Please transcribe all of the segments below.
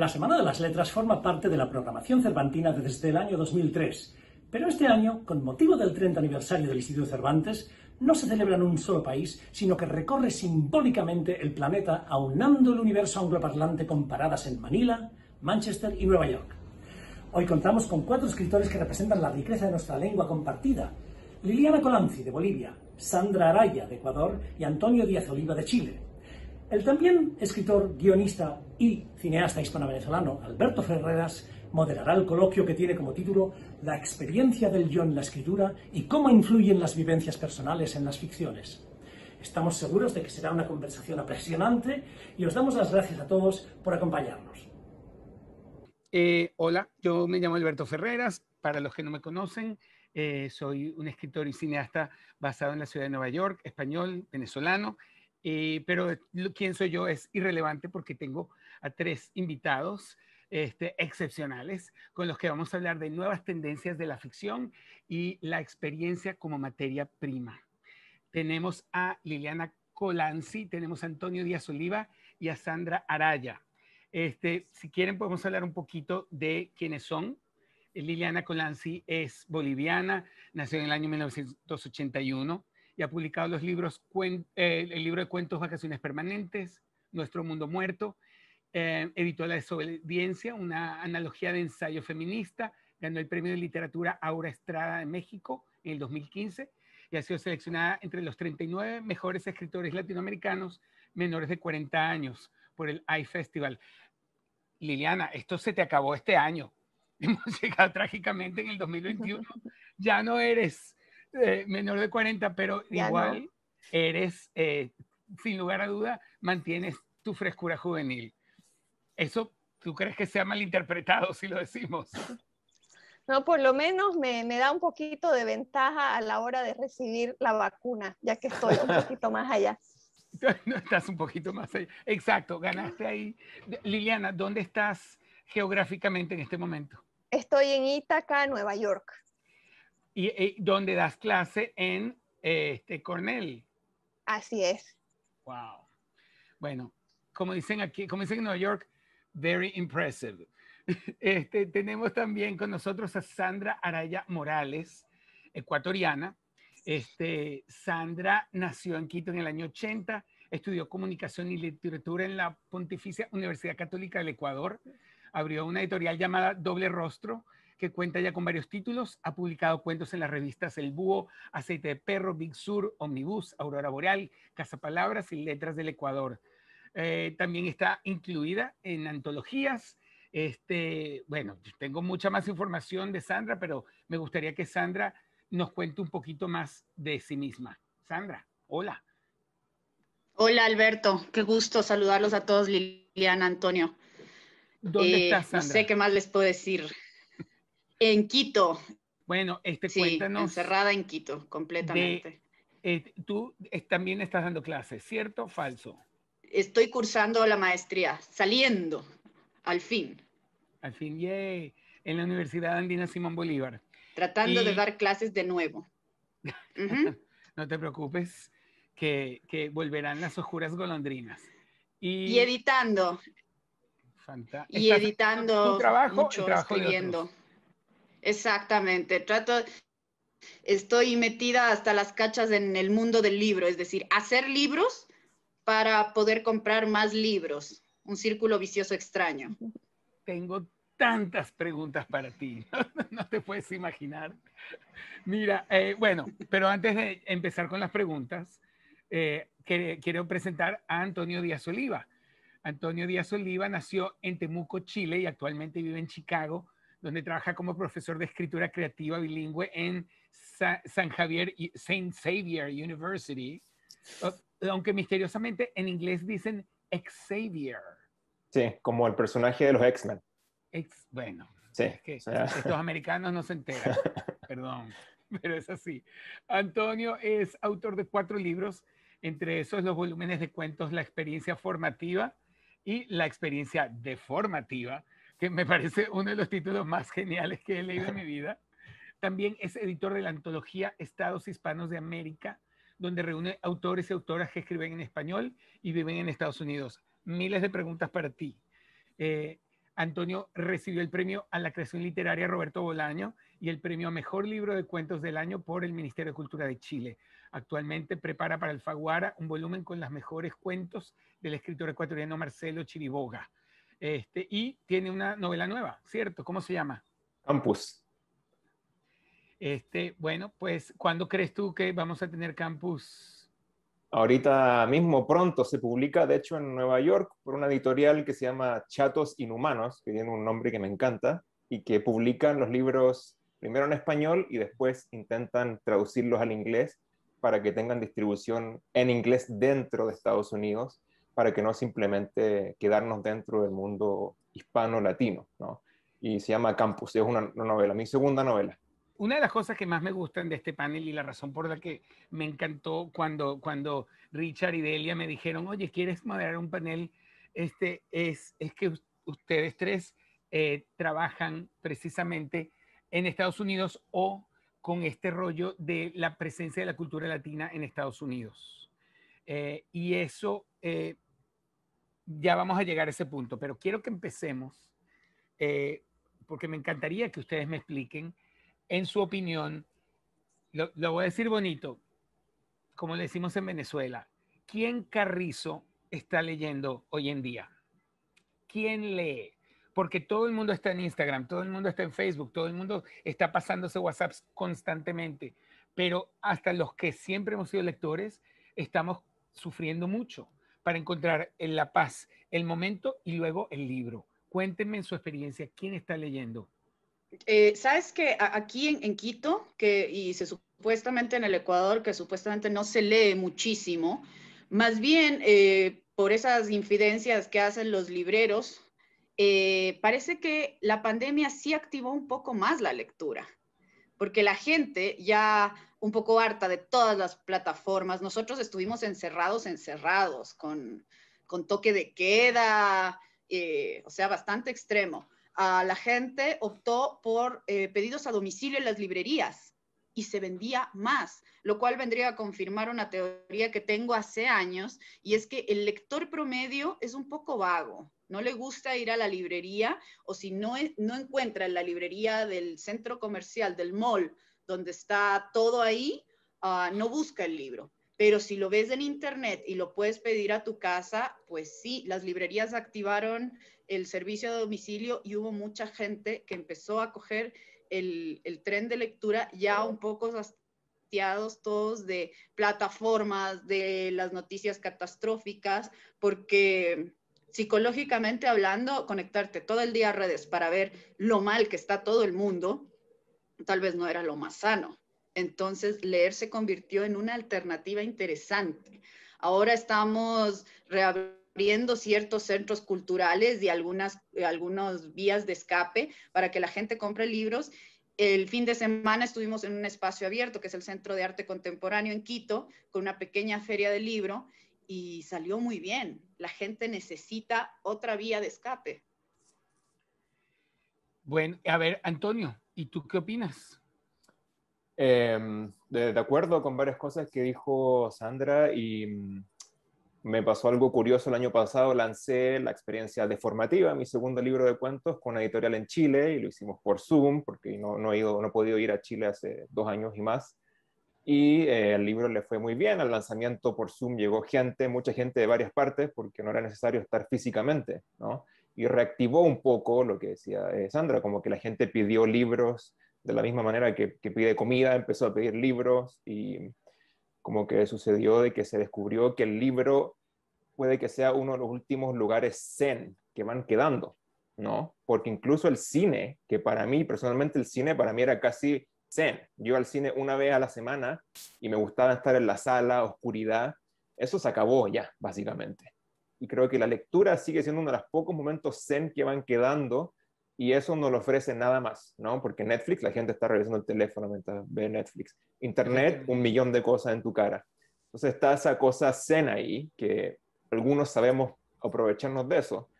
La Semana de las Letras forma parte de la programación cervantina desde el año 2003, pero este año, con motivo del 30 aniversario del Instituto Cervantes, no se celebra en un solo país, sino que recorre simbólicamente el planeta aunando el universo angloparlante con paradas en Manila, Manchester y Nueva York. Hoy contamos con cuatro escritores que representan la riqueza de nuestra lengua compartida. Liliana Colanzi, de Bolivia, Sandra Araya, de Ecuador, y Antonio Díaz Oliva, de Chile. El también escritor, guionista, y cineasta hispano-venezolano Alberto Ferreras moderará el coloquio que tiene como título La experiencia del yo en la escritura y cómo influyen las vivencias personales en las ficciones. Estamos seguros de que será una conversación apasionante y os damos las gracias a todos por acompañarnos. Eh, hola, yo me llamo Alberto Ferreras. Para los que no me conocen, eh, soy un escritor y cineasta basado en la ciudad de Nueva York, español, venezolano. Eh, pero quién soy yo es irrelevante porque tengo a tres invitados este, excepcionales con los que vamos a hablar de nuevas tendencias de la ficción y la experiencia como materia prima. Tenemos a Liliana Colanzi, tenemos a Antonio Díaz Oliva y a Sandra Araya. Este, si quieren, podemos hablar un poquito de quiénes son. Liliana Colanzi es boliviana, nació en el año 1981 y ha publicado los libros, eh, el libro de cuentos Vacaciones Permanentes, Nuestro Mundo Muerto eh, editó La desobediencia, una analogía de ensayo feminista, ganó el premio de literatura Aura Estrada de México en el 2015 y ha sido seleccionada entre los 39 mejores escritores latinoamericanos menores de 40 años por el Festival Liliana, esto se te acabó este año. Hemos llegado trágicamente en el 2021. Ya no eres eh, menor de 40, pero igual eres, eh, sin lugar a duda, mantienes tu frescura juvenil. ¿Eso tú crees que sea malinterpretado si lo decimos? No, por lo menos me, da un poquito de ventaja a la hora de recibir la vacuna, ya que estoy un poquito más allá. No, estás un poquito más allá. Exacto, ganaste ahí. Liliana, ¿dónde estás geográficamente en este momento? Estoy en Ítaca, Nueva York. ¿Y, dónde das clase en este, Cornell? Así es. Wow. Bueno, como dicen aquí, como dicen en Nueva York, Very impressive. Este, tenemos también con nosotros a Sandra Araya Morales, ecuatoriana. Este, Sandra nació en Quito en el año 80, estudió comunicación y literatura en la Pontificia Universidad Católica del Ecuador, abrió una editorial llamada Doble Rostro, que cuenta ya con varios títulos, ha publicado cuentos en las revistas El Búho, Aceite de Perro, Big Sur, Omnibus, Aurora Boreal, Casa Palabras y Letras del Ecuador. Eh, también está incluida en antologías. Este, bueno, tengo mucha más información de Sandra, pero me gustaría que Sandra nos cuente un poquito más de sí misma. Sandra, hola. Hola Alberto, qué gusto saludarlos a todos, Liliana, Antonio. ¿Dónde eh, estás, Sandra? No sé qué más les puedo decir. En Quito. Bueno, este, cuéntanos. Encerrada en Quito, completamente. Eh, tú también estás dando clases, ¿cierto o falso? estoy cursando la maestría, saliendo, al fin. Al fin, yay, en la Universidad Andina Simón Bolívar. Tratando de dar clases de nuevo. no te preocupes, que, volverán las oscuras golondrinas. Y, editando. Y editando trabajo, mucho, escribiendo. Exactamente, trato... Estoy metida hasta las cachas en el mundo del libro, es decir, hacer libros para poder comprar más libros. Un círculo vicioso extraño. Tengo tantas preguntas para ti, no, te puedes imaginar. Mira, eh, bueno, pero antes de empezar con las preguntas, eh, quiero presentar a Antonio Díaz Oliva. Antonio Díaz Oliva nació en Temuco, Chile y actualmente vive en Chicago, donde trabaja como profesor de escritura creativa bilingüe en San Javier Saint Xavier University. Oh, aunque misteriosamente en inglés dicen Xavier. Sí, como el personaje de los X-Men. bueno, sí, estos americanos no se enteran, perdón, pero es así. Antonio es autor de cuatro libros, entre esos los volúmenes de cuentos La experiencia formativa y La experiencia deformativa, que me parece uno de los títulos más geniales que he leído en mi vida. También es editor de la antología Estados Hispanos de América, donde reúne autores y autoras que escriben en español y viven en Estados Unidos. Miles de preguntas para ti. Eh, Antonio recibió el premio a la creación literaria Roberto Bolaño y el premio a mejor libro de cuentos del año por el Ministerio de Cultura de Chile. Actualmente prepara para Alfaguara un volumen con las mejores cuentos del escritor ecuatoriano Marcelo Chiriboga. Este, y tiene una novela nueva, ¿cierto? ¿Cómo se llama? Campus. Este, bueno, pues, ¿cuándo crees tú que vamos a tener campus? Ahorita mismo, pronto, se publica, de hecho, en Nueva York por una editorial que se llama Chatos Inhumanos, que tiene un nombre que me encanta, y que publican los libros primero en español y después intentan traducirlos al inglés para que tengan distribución en inglés dentro de Estados Unidos, para que no simplemente quedarnos dentro del mundo hispano-latino, ¿no? Y se llama Campus, es una novela, mi segunda novela una de las cosas que más me gustan de este panel y la razón por la que me encantó cuando, cuando Richard y Delia me dijeron, oye, ¿quieres moderar un panel? Este, es, es que ustedes tres eh, trabajan precisamente en Estados Unidos o con este rollo de la presencia de la cultura latina en Estados Unidos. Eh, y eso, eh, ya vamos a llegar a ese punto, pero quiero que empecemos, porque me encantaría que ustedes me expliquen en su opinión, lo, voy a decir bonito, como le decimos en Venezuela, ¿quién Carrizo está leyendo hoy en día? ¿Quién lee? Porque todo el mundo está en Instagram, todo el mundo está en Facebook, todo el mundo está pasándose WhatsApp constantemente, pero hasta los que siempre hemos sido lectores estamos sufriendo mucho para encontrar en la paz el momento y luego el libro. Cuéntenme en su experiencia, ¿quién está leyendo? Eh, Sabes que aquí en, Quito, y supuestamente en el Ecuador, que supuestamente no se lee muchísimo, más bien eh, por esas infidencias que hacen los libreros, eh, parece que la pandemia sí activó un poco más la lectura, porque la gente ya un poco harta de todas las plataformas, nosotros estuvimos encerrados, encerrados, con toque de queda, o sea, bastante extremo la gente optó por eh, pedidos a domicilio en las librerías y se vendía más, lo cual vendría a confirmar una teoría que tengo hace años, y es que el lector promedio es un poco vago, no le gusta ir a la librería, o si no, no encuentra en la librería del centro comercial, del mall, donde está todo ahí, ah, no busca el libro. Pero si lo ves en internet y lo puedes pedir a tu casa, pues sí, las librerías activaron el servicio de domicilio y hubo mucha gente que empezó a coger el, tren de lectura ya un poco hastiados todos de plataformas, de las noticias catastróficas, porque psicológicamente hablando, conectarte todo el día a redes para ver lo mal que está todo el mundo, tal vez no era lo más sano. Entonces, leer se convirtió en una alternativa interesante. Ahora estamos reabriendo abriendo ciertos centros culturales y algunas, eh, vías de escape para que la gente compre libros. El fin de semana estuvimos en un espacio abierto, que es el Centro de Arte Contemporáneo en Quito, con una pequeña feria de libro y salió muy bien. La gente necesita otra vía de escape. Bueno, a ver, Antonio, ¿y tú qué opinas? Em, de, acuerdo con varias cosas que dijo Sandra y me pasó algo curioso el año pasado, lancé la experiencia deformativa, mi segundo libro de cuentos, con una editorial en Chile, y lo hicimos por Zoom, porque no, he, podido ir a Chile hace dos años y más. Y eh, el libro le fue muy bien, al lanzamiento por Zoom llegó gente, mucha gente de varias partes, porque no era necesario estar físicamente, ¿no? Y reactivó un poco lo que decía eh, Sandra, como que la gente pidió libros de la misma manera que pide comida, empezó a pedir libros y como que sucedió de que se descubrió que el libro puede que sea uno de los últimos lugares zen que van quedando, ¿no? Porque incluso el cine, que para mí, personalmente el cine para mí era casi zen. Yo al cine una vez a la semana y me gustaba estar en la sala, oscuridad. Eso se acabó ya, básicamente. Y creo que la lectura sigue siendo uno de los pocos momentos zen que van quedando y eso no lo ofrece nada más, ¿no? Porque Netflix, la gente está revisando el teléfono mientras ve Netflix. Internet, un millón de cosas en tu cara. Entonces está esa cosa zen ahí, que algunos sabemos aprovecharnos de eso,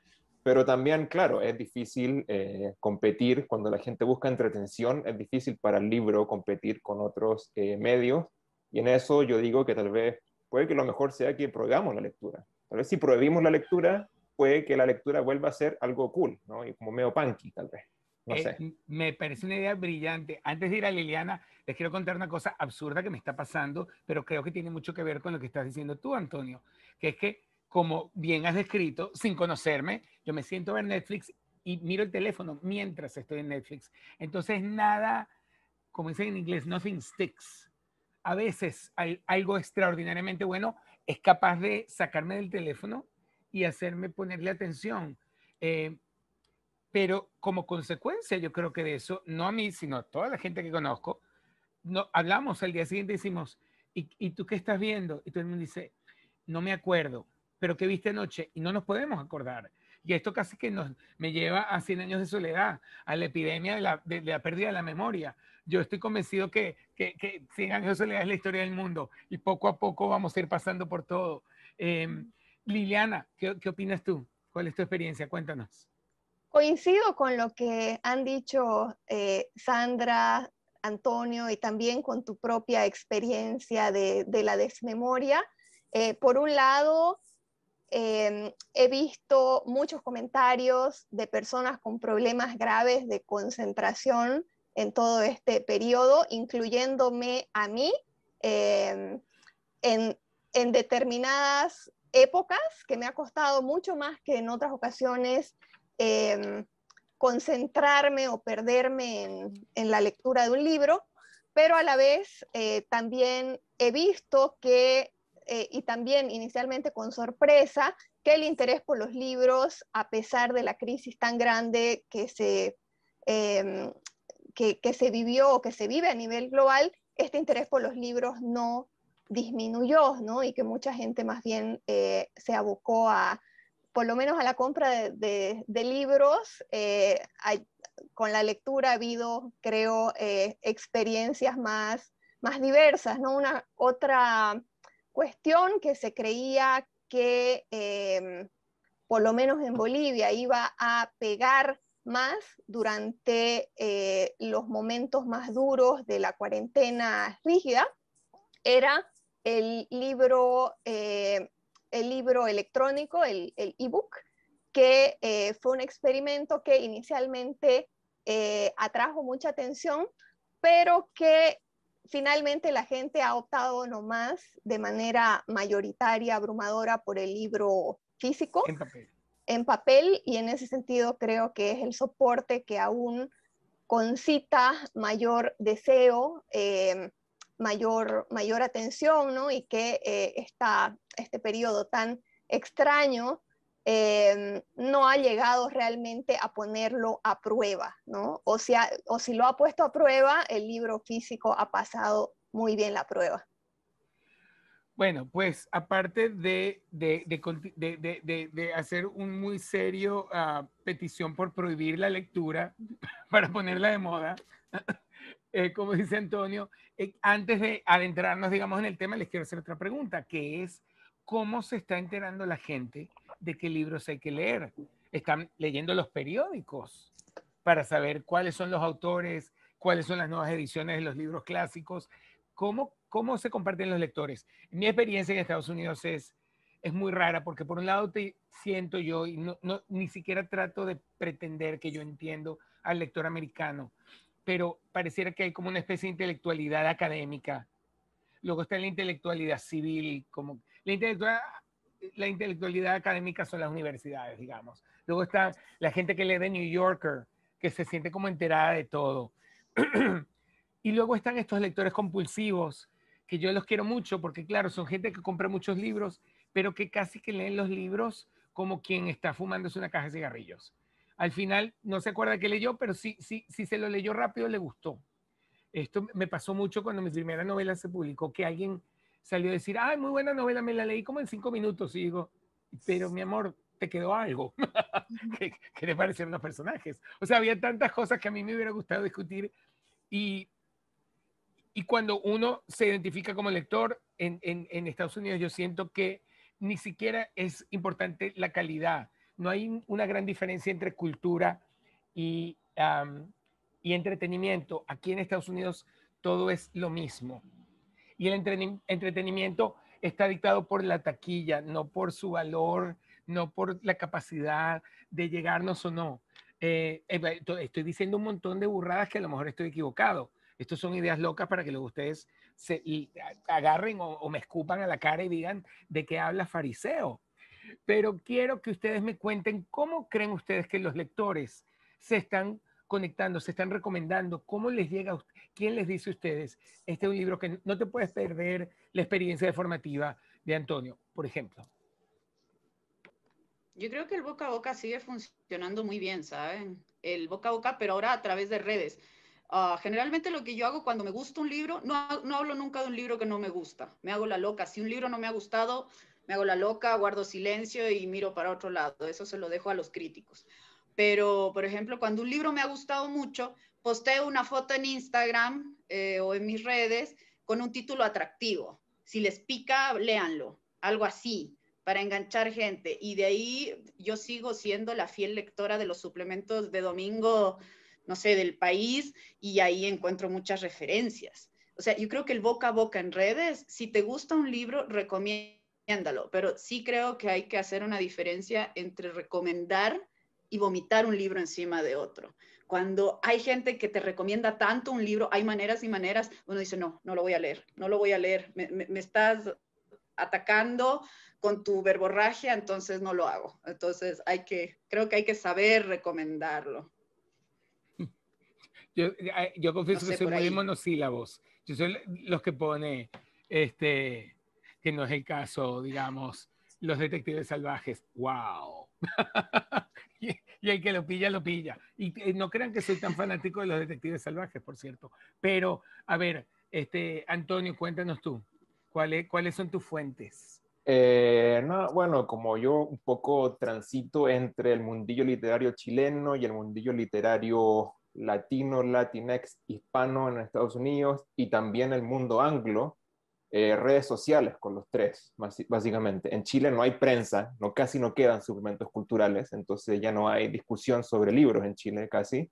pero también, claro, es difícil eh, competir cuando la gente busca entretención, es difícil para el libro competir con otros eh, medios, y en eso yo digo que tal vez, puede que lo mejor sea que prohibamos la lectura. Tal vez si prohibimos la lectura, puede que la lectura vuelva a ser algo cool, ¿no? Y como medio punky, tal vez. No sé. Me parece una idea brillante. Antes de ir a Liliana, les quiero contar una cosa absurda que me está pasando, pero creo que tiene mucho que ver con lo que estás diciendo tú, Antonio, que es que, como bien has descrito, sin conocerme, yo me siento a ver Netflix y miro el teléfono mientras estoy en Netflix. Entonces, nada, como dicen en inglés, nothing sticks. A veces algo extraordinariamente bueno es capaz de sacarme del teléfono y hacerme ponerle atención. Eh, pero como consecuencia, yo creo que de eso, no a mí, sino a toda la gente que conozco, no, hablamos al día siguiente y decimos, ¿y, tú qué estás viendo? Y todo el mundo dice, no me acuerdo, pero ¿qué viste anoche? Y no nos podemos acordar. Y esto casi que nos, me lleva a 100 años de soledad, a la epidemia de la, la pérdida de la memoria. Yo estoy convencido que, que, 100 años de soledad es la historia del mundo y poco a poco vamos a ir pasando por todo. Em, Liliana, ¿qué, opinas tú? ¿Cuál es tu experiencia? Cuéntanos. Coincido con lo que han dicho eh, Sandra, Antonio y también con tu propia experiencia de, la desmemoria. Eh, por un lado, em, he visto muchos comentarios de personas con problemas graves de concentración en todo este periodo, incluyéndome a mí, em, en, determinadas épocas que me ha costado mucho más que en otras ocasiones em, concentrarme o perderme en, la lectura de un libro, pero a la vez eh, también he visto que, eh, y también inicialmente con sorpresa, que el interés por los libros, a pesar de la crisis tan grande que se, em, que se vivió o que se vive a nivel global, este interés por los libros no disminuyó, ¿no? Y que mucha gente más bien eh, se abocó a, por lo menos a la compra de, libros. Eh, con la lectura ha habido, creo, eh, experiencias más, más diversas, ¿no? Una otra cuestión que se creía que, em, por lo menos en Bolivia, iba a pegar más durante los momentos más duros de la cuarentena rígida, era el libro, eh, el libro electrónico, el ebook, book que eh, fue un experimento que inicialmente eh, atrajo mucha atención, pero que finalmente la gente ha optado no más de manera mayoritaria, abrumadora, por el libro físico. En papel. y en ese sentido creo que es el soporte que aún concita mayor deseo mayor, mayor atención, ¿no? Y que eh, este periodo tan extraño eh, no ha llegado realmente a ponerlo a prueba, ¿no? O, sea, o si lo ha puesto a prueba, el libro físico ha pasado muy bien la prueba. Bueno, pues aparte de, hacer un muy serio ah, petición por prohibir la lectura, para ponerla de moda, eh, como dice Antonio, eh, antes de adentrarnos, digamos, en el tema, les quiero hacer otra pregunta, que es, ¿cómo se está enterando la gente de qué libros hay que leer? Están leyendo los periódicos para saber cuáles son los autores, cuáles son las nuevas ediciones de los libros clásicos, cómo, cómo se comparten los lectores. Mi experiencia en Estados Unidos es, es muy rara porque por un lado te siento yo y no, ni siquiera trato de pretender que yo entiendo al lector americano, pero pareciera que hay como una especie de intelectualidad académica. Luego está la intelectualidad civil, como la intelectualidad, académica son las universidades, digamos. Luego está la gente que lee The New Yorker, que se siente como enterada de todo. y luego están estos lectores compulsivos, que yo los quiero mucho, porque claro, son gente que compra muchos libros, pero que casi que leen los libros como quien está fumándose una caja de cigarrillos. Al final no se acuerda qué leyó, pero sí, sí, sí se lo leyó rápido, le gustó. Esto me pasó mucho cuando mi primera novela se publicó, que alguien salió a decir, ay, muy buena novela, me la leí como en cinco minutos. Y digo, pero mi amor, te quedó algo. Que le parecieron los personajes? O sea, había tantas cosas que a mí me hubiera gustado discutir. Y, y cuando uno se identifica como lector en Estados Unidos, yo siento que ni siquiera es importante la calidad, no hay una gran diferencia entre cultura y, y entretenimiento. Aquí en Estados Unidos todo es lo mismo. Y el entretenimiento está dictado por la taquilla, no por su valor, no por la capacidad de llegarnos o no. Eh, eh, estoy diciendo un montón de burradas que a lo mejor estoy equivocado. Estas son ideas locas para que ustedes se agarren o, me escupan a la cara y digan de qué habla fariseo pero quiero que ustedes me cuenten cómo creen ustedes que los lectores se están conectando, se están recomendando, cómo les llega, quién les dice a ustedes, este es un libro que no te puedes perder la experiencia de formativa de Antonio, por ejemplo. Yo creo que el boca a boca sigue funcionando muy bien, ¿saben? El boca a boca, pero ahora a través de redes. Ah, generalmente lo que yo hago cuando me gusta un libro, no, no hablo nunca de un libro que no me gusta, me hago la loca. Si un libro no me ha gustado, me hago la loca, guardo silencio y miro para otro lado. Eso se lo dejo a los críticos. Pero, por ejemplo, cuando un libro me ha gustado mucho, posteo una foto en Instagram eh, o en mis redes con un título atractivo. Si les pica, léanlo, algo así, para enganchar gente. Y de ahí yo sigo siendo la fiel lectora de los suplementos de domingo, no sé, del país, y ahí encuentro muchas referencias. O sea, yo creo que el boca a boca en redes, si te gusta un libro, recomiendo pero sí creo que hay que hacer una diferencia entre recomendar y vomitar un libro encima de otro. Cuando hay gente que te recomienda tanto un libro, hay maneras y maneras, uno dice, no, no lo voy a leer, no lo voy a leer, me, me, estás atacando con tu verborragia, entonces no lo hago. Entonces hay que, creo que hay que saber recomendarlo. Yo, eh, yo confieso que soy muy monosílabos. Yo soy los que pone, este, que no es el caso, digamos, los detectives salvajes. ¡Wow! y, hay el que lo pilla, lo pilla. Y, no crean que soy tan fanático de los detectives salvajes, por cierto. Pero, a ver, este, Antonio, cuéntanos tú, ¿cuáles, cuáles son tus fuentes? Eh, no, bueno, como yo un poco transito entre el mundillo literario chileno y el mundillo literario latino, latinex, hispano en Estados Unidos y también el mundo anglo, eh, redes sociales con los tres, básicamente. En Chile no hay prensa, no, casi no quedan suplementos culturales, entonces ya no hay discusión sobre libros en Chile casi.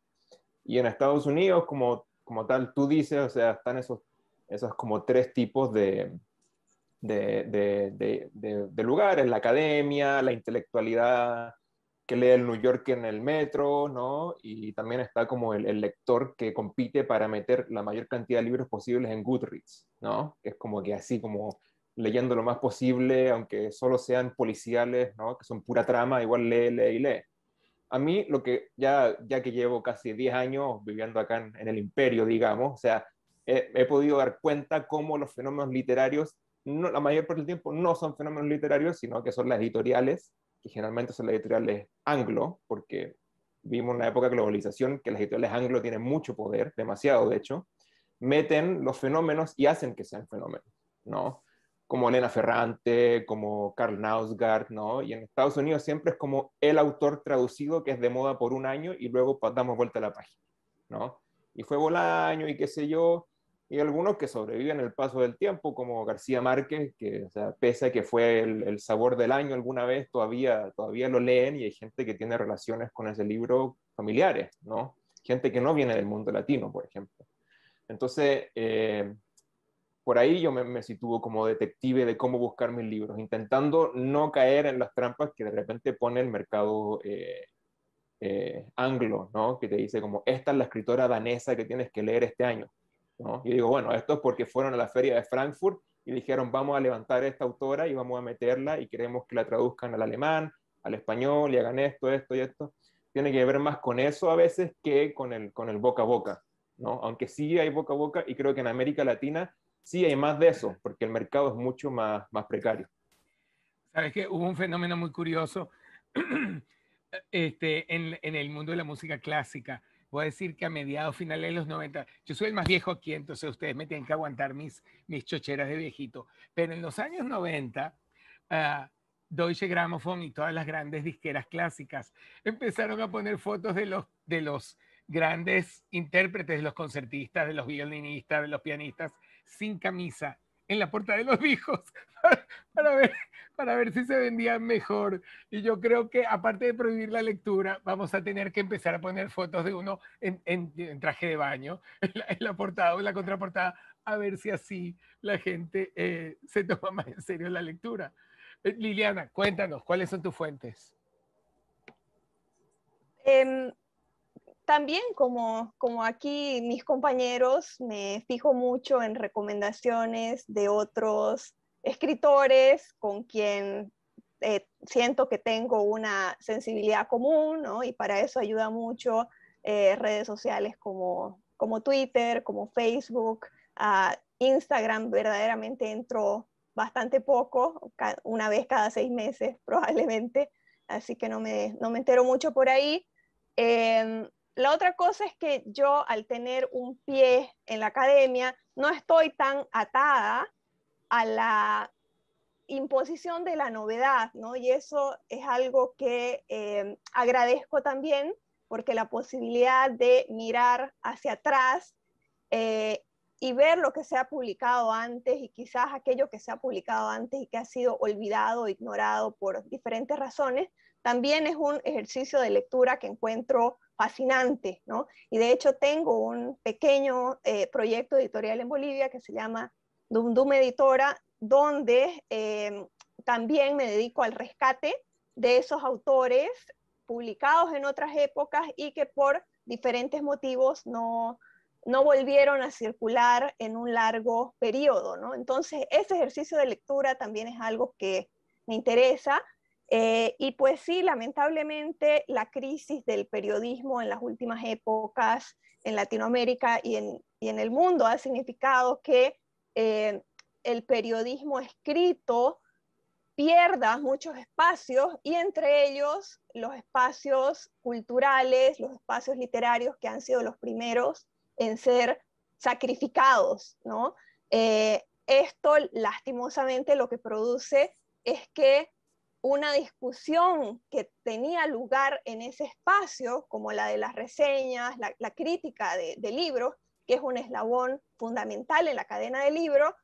Y en Estados Unidos, como, como tal, tú dices, o sea, están esos, esos como tres tipos de, de, de, de lugares, la academia, la intelectualidad que lee el New York en el metro, ¿no? Y también está como el, el, lector que compite para meter la mayor cantidad de libros posibles en Goodreads, ¿no? es como que así como leyendo lo más posible, aunque solo sean policiales, ¿no? Que son pura trama, igual lee, lee y lee. A mí lo que ya, ya que llevo casi 10 años viviendo acá en, el imperio, digamos, o sea, he, he, podido dar cuenta cómo los fenómenos literarios, no, la mayor parte del tiempo no son fenómenos literarios, sino que son las editoriales que generalmente son las editoriales anglo, porque vimos en la época de globalización que las editoriales anglo tienen mucho poder, demasiado de hecho, meten los fenómenos y hacen que sean fenómenos, ¿no? Como Elena Ferrante, como Karl Nausgaard, ¿no? Y en Estados Unidos siempre es como el autor traducido que es de moda por un año y luego damos vuelta a la página, ¿no? Y fue Bolaño y qué sé yo, y algunos que sobreviven el paso del tiempo, como García Márquez, que pese a que fue el, sabor del año alguna vez, todavía, todavía lo leen y hay gente que tiene relaciones con ese libro familiares, ¿no? Gente que no viene del mundo latino, por ejemplo. Entonces, eh, por ahí yo me, me, sitúo como detective de cómo buscar mis libros, intentando no caer en las trampas que de repente pone el mercado eh, eh, anglo, ¿no? Que te dice como, esta es la escritora danesa que tienes que leer este año. ¿no? digo, bueno, esto es porque fueron a la feria de Frankfurt y dijeron, vamos a levantar a esta autora y vamos a meterla y queremos que la traduzcan al alemán, al español y hagan esto, esto y esto. Tiene que ver más con eso a veces que con el, boca a boca, Aunque sí hay boca a boca y creo que en América Latina sí hay más de eso, porque el mercado es mucho más, precario. Sabes que hubo un fenómeno muy curioso este, en el mundo de la música clásica voy a decir que a mediados, finales de los 90, yo soy el más viejo aquí, entonces ustedes me tienen que aguantar mis, mis chocheras de viejito, pero en los años 90, ah, Deutsche Grammophon y todas las grandes disqueras clásicas empezaron a poner fotos de los, de los grandes intérpretes, de los concertistas, de los violinistas, de los pianistas, sin camisa en la puerta de los discos para ver para ver si se vendían mejor. Y yo creo que aparte de prohibir la lectura, vamos a tener que empezar a poner fotos de uno en, traje de baño, en la, portada o en la contraportada, a ver si así la gente eh, se toma más en serio la lectura. Eh, Liliana, cuéntanos, ¿cuáles son tus fuentes? Em, también como, como aquí mis compañeros, me fijo mucho en recomendaciones de otros escritores con quien eh, siento que tengo una sensibilidad común, ¿no? Y para eso ayuda mucho eh, redes sociales como, como Twitter, como Facebook, Instagram, verdaderamente entro bastante poco, una vez cada seis meses probablemente, así que no me, no me entero mucho por ahí. Em, la otra cosa es que yo al tener un pie en la academia no estoy tan atada a la imposición de la novedad, ¿no? Y eso es algo que eh, agradezco también, porque la posibilidad de mirar hacia atrás eh, y ver lo que se ha publicado antes y quizás aquello que se ha publicado antes y que ha sido olvidado o ignorado por diferentes razones, también es un ejercicio de lectura que encuentro fascinante, ¿no? Y de hecho tengo un pequeño eh, proyecto editorial en Bolivia que se llama Dum Dum Editora, donde em, también me dedico al rescate de esos autores publicados en otras épocas y que por diferentes motivos no, volvieron a circular en un largo periodo. ¿no? Entonces, ese ejercicio de lectura también es algo que me interesa. Eh, y pues sí, lamentablemente la crisis del periodismo en las últimas épocas en Latinoamérica y en el mundo ha significado que eh, el periodismo escrito pierda muchos espacios y entre ellos los espacios culturales, los espacios literarios que han sido los primeros en ser sacrificados, eh, esto lastimosamente lo que produce es que una discusión que tenía lugar en ese espacio, como la de las reseñas, la, crítica de libros, que es un eslabón fundamental en la cadena del libro,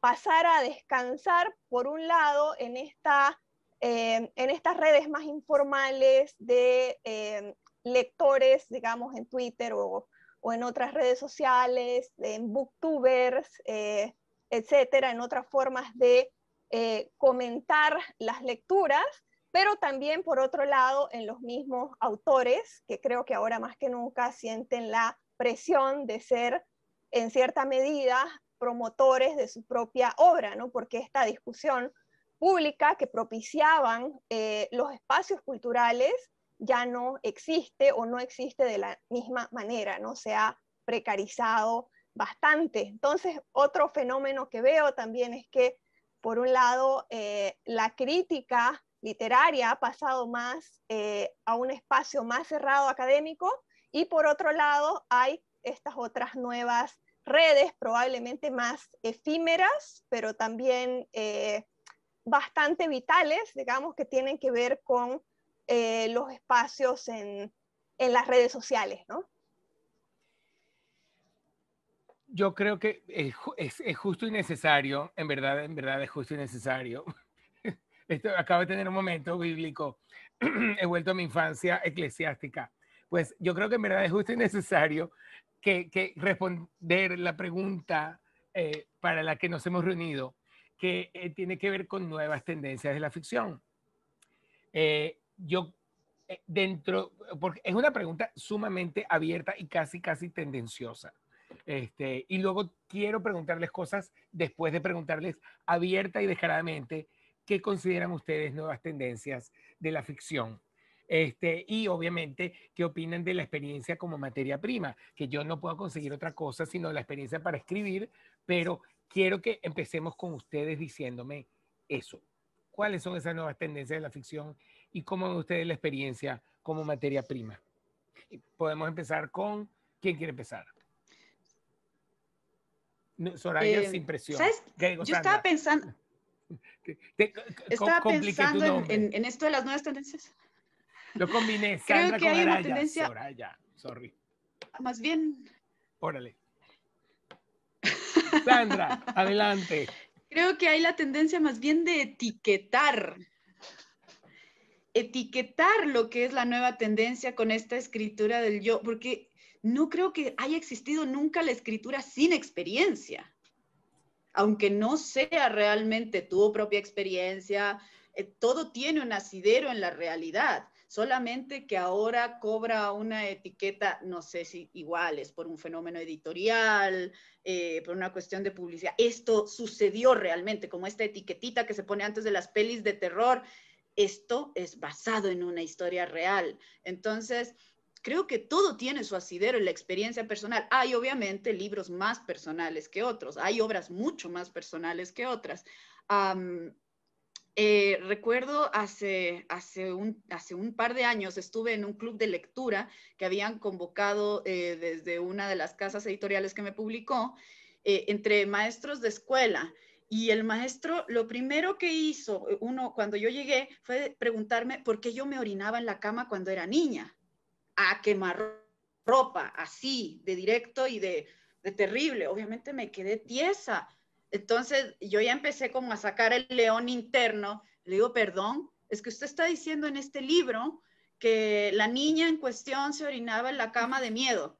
pasar a descansar, por un lado, en, eh, estas redes más informales de eh, lectores, digamos, en Twitter o, en otras redes sociales, en booktubers, eh, etcétera, en otras formas de eh, comentar las lecturas, pero también, por otro lado, en los mismos autores, que creo que ahora más que nunca sienten la presión de ser, en cierta medida, promotores de su propia obra, ¿no? Porque esta discusión pública que propiciaban eh, los espacios culturales ya no existe o no existe de la misma manera, ¿no? Se ha precarizado bastante. Entonces, otro fenómeno que veo también es que, por un lado, eh, la crítica literaria ha pasado más eh, a un espacio más cerrado académico y por otro lado, hay estas otras nuevas redes, probablemente más efímeras, pero también eh, bastante vitales, digamos, que tienen que ver con eh, los espacios en, las redes sociales, ¿no? Yo creo que es, justo y necesario, en verdad, en verdad es justo y necesario. Esto, acabo de tener un momento bíblico, he vuelto a mi infancia eclesiástica pues yo creo que en verdad es justo y necesario que, responder la pregunta eh, para la que nos hemos reunido, que eh, tiene que ver con nuevas tendencias de la ficción. Eh, yo, dentro, porque es una pregunta sumamente abierta y casi, casi tendenciosa. Este, y luego quiero preguntarles cosas después de preguntarles abierta y descaradamente qué consideran ustedes nuevas tendencias de la ficción. Este, y obviamente qué opinan de la experiencia como materia prima, que yo no puedo conseguir otra cosa sino la experiencia para escribir, pero quiero que empecemos con ustedes diciéndome eso. ¿Cuáles son esas nuevas tendencias de la ficción y cómo ven ustedes la experiencia como materia prima? Podemos empezar con, ¿quién quiere empezar? Soraya eh, sin presión. ¿sabes? yo estaba pensando... estaba pensando en, esto de las nuevas tendencias. Lo combiné, Sandra Creo que hay una tendencia... Soraya, sorry. Más bien... Órale. Sandra, adelante. Creo que hay la tendencia más bien de etiquetar. Etiquetar lo que es la nueva tendencia con esta escritura del yo, porque no creo que haya existido nunca la escritura sin experiencia. Aunque no sea realmente tu propia experiencia, eh, todo tiene un asidero en la realidad solamente que ahora cobra una etiqueta, no sé si igual, es por un fenómeno editorial, eh, por una cuestión de publicidad. Esto sucedió realmente, como esta etiquetita que se pone antes de las pelis de terror. Esto es basado en una historia real. Entonces, creo que todo tiene su asidero en la experiencia personal. Hay obviamente libros más personales que otros, hay obras mucho más personales que otras. Eh, recuerdo hace, hace, un, par de años estuve en un club de lectura que habían convocado eh, desde una de las casas editoriales que me publicó eh, entre maestros de escuela. Y el maestro lo primero que hizo, uno cuando yo llegué, fue preguntarme por qué yo me orinaba en la cama cuando era niña, a quemar ropa, así, de directo y de, de terrible. Obviamente me quedé tiesa entonces yo ya empecé como a sacar el león interno. Le digo, perdón, es que usted está diciendo en este libro que la niña en cuestión se orinaba en la cama de miedo.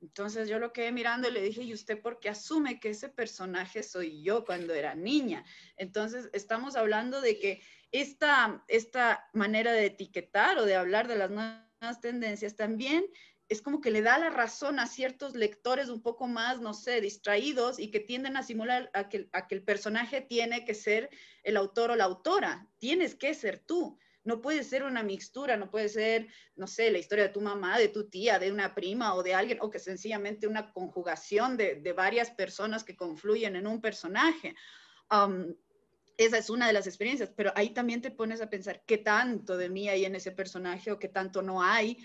Entonces yo lo quedé mirando y le dije, ¿y usted por qué asume que ese personaje soy yo cuando era niña? Entonces estamos hablando de que esta, esta manera de etiquetar o de hablar de las nuevas tendencias también es como que le da la razón a ciertos lectores un poco más, no sé, distraídos y que tienden a simular a que, el personaje tiene que ser el autor o la autora, tienes que ser tú. No puede ser una mixtura, no puede ser, no sé, la historia de tu mamá, de tu tía, de una prima o de alguien, o que sencillamente una conjugación de, varias personas que confluyen en un personaje. esa es una de las experiencias, pero ahí también te pones a pensar qué tanto de mí hay en ese personaje o qué tanto no hay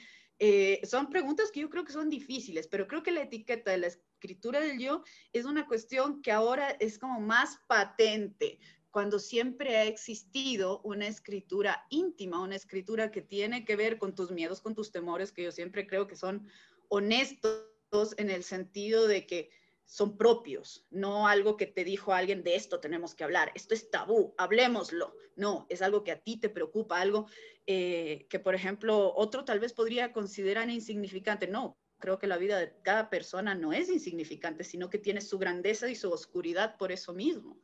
eh, son preguntas que yo creo que son difíciles, pero creo que la etiqueta de la escritura del yo es una cuestión que ahora es como más patente, cuando siempre ha existido una escritura íntima, una escritura que tiene que ver con tus miedos, con tus temores, que yo siempre creo que son honestos en el sentido de que son propios, no algo que te dijo alguien de esto tenemos que hablar, esto es tabú, hablemoslo. No, es algo que a ti te preocupa, algo eh, que, por ejemplo, otro tal vez podría considerar insignificante. No, creo que la vida de cada persona no es insignificante, sino que tiene su grandeza y su oscuridad por eso mismo.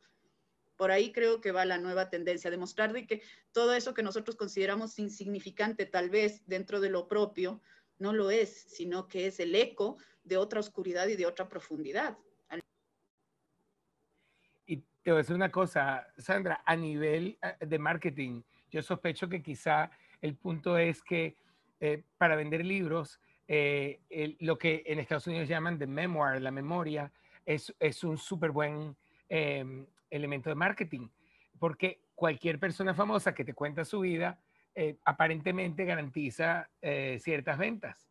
Por ahí creo que va la nueva tendencia, demostrar de que todo eso que nosotros consideramos insignificante, tal vez dentro de lo propio, no lo es, sino que es el eco de otra oscuridad y de otra profundidad. Y te voy a decir una cosa, Sandra, a nivel eh, de marketing, yo sospecho que quizá el punto es que eh, para vender libros, eh, lo que en Estados Unidos llaman de memoir, la memoria, es, un súper buen em, elemento de marketing, porque cualquier persona famosa que te cuenta su vida, aparentemente garantiza ciertas ventas.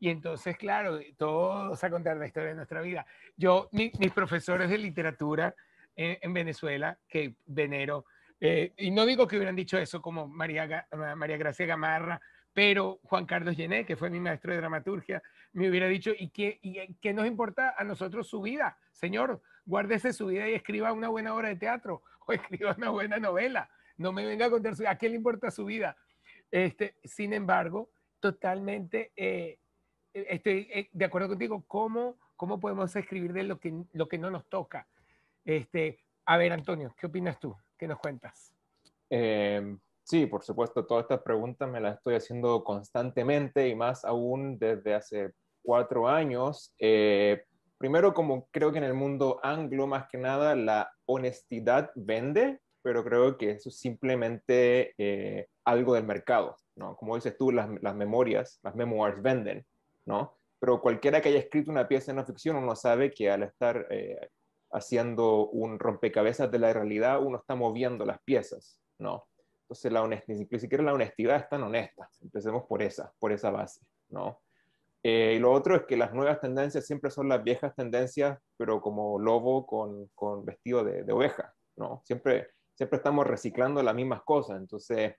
Y entonces, claro, eh, todos a contar la historia de nuestra vida. Yo, mis profesores de literatura eh, en, Venezuela, que venero, eh, y no digo que hubieran dicho eso como María, María Gracia Gamarra, pero Juan Carlos Llené, que fue mi maestro de dramaturgia, me hubiera dicho, ¿y qué, ¿y qué nos importa a nosotros su vida? Señor, guárdese su vida y escriba una buena obra de teatro o escriba una buena novela. No me venga a contar su vida. ¿A qué le importa su vida? Este, sin embargo, totalmente estoy eh, de acuerdo contigo, ¿cómo, cómo podemos escribir de lo que, lo que no nos toca? Este, a ver, Antonio, ¿qué opinas tú? ¿Qué nos cuentas? Em, sí, por supuesto, todas estas preguntas me las estoy haciendo constantemente y más aún desde hace cuatro años. Eh, primero, como creo que en el mundo anglo, más que nada, la honestidad vende, pero creo que eso es simplemente eh, algo del mercado. ¿no? Como dices tú, las, las memorias, las memoirs venden. Pero cualquiera que haya escrito una pieza de no ficción, uno sabe que al estar eh, haciendo un rompecabezas de la realidad, uno está moviendo las piezas, ¿no? Entonces, la honestidad, ni siquiera la honestidad es tan honesta. Empecemos por esa, por esa base, ¿no? Eh, y lo otro es que las nuevas tendencias siempre son las viejas tendencias, pero como lobo con, vestido de, oveja, ¿no? Siempre, siempre estamos reciclando las mismas cosas. Entonces,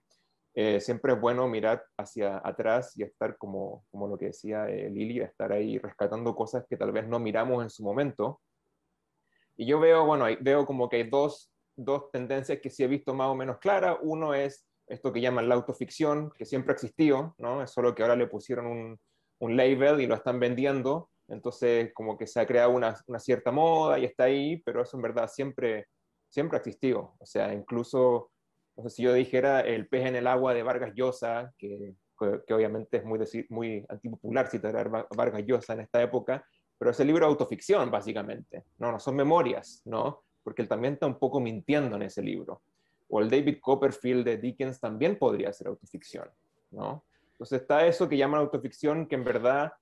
eh, siempre es bueno mirar hacia atrás y estar, como, como lo que decía eh, Lili, estar ahí rescatando cosas que tal vez no miramos en su momento. Y yo veo, bueno, veo como que hay dos, tendencias que sí he visto más o menos claras. Uno es esto que llaman la autoficción, que siempre existió, ¿no? Es solo que ahora le pusieron un, un label y lo están vendiendo. Entonces, como que se ha creado una, cierta moda y está ahí, pero eso en verdad siempre, siempre ha existido. O sea, incluso no sé si yo dijera el pez en el agua de Vargas Llosa, que, obviamente es muy, muy antipopular citar a Vargas Llosa en esta época, pero es el libro de autoficción, básicamente. No, no son memorias, ¿no? Porque él también está un poco mintiendo en ese libro. O el David Copperfield de Dickens también podría ser autoficción, ¿no? Entonces está eso que llaman autoficción, que en verdad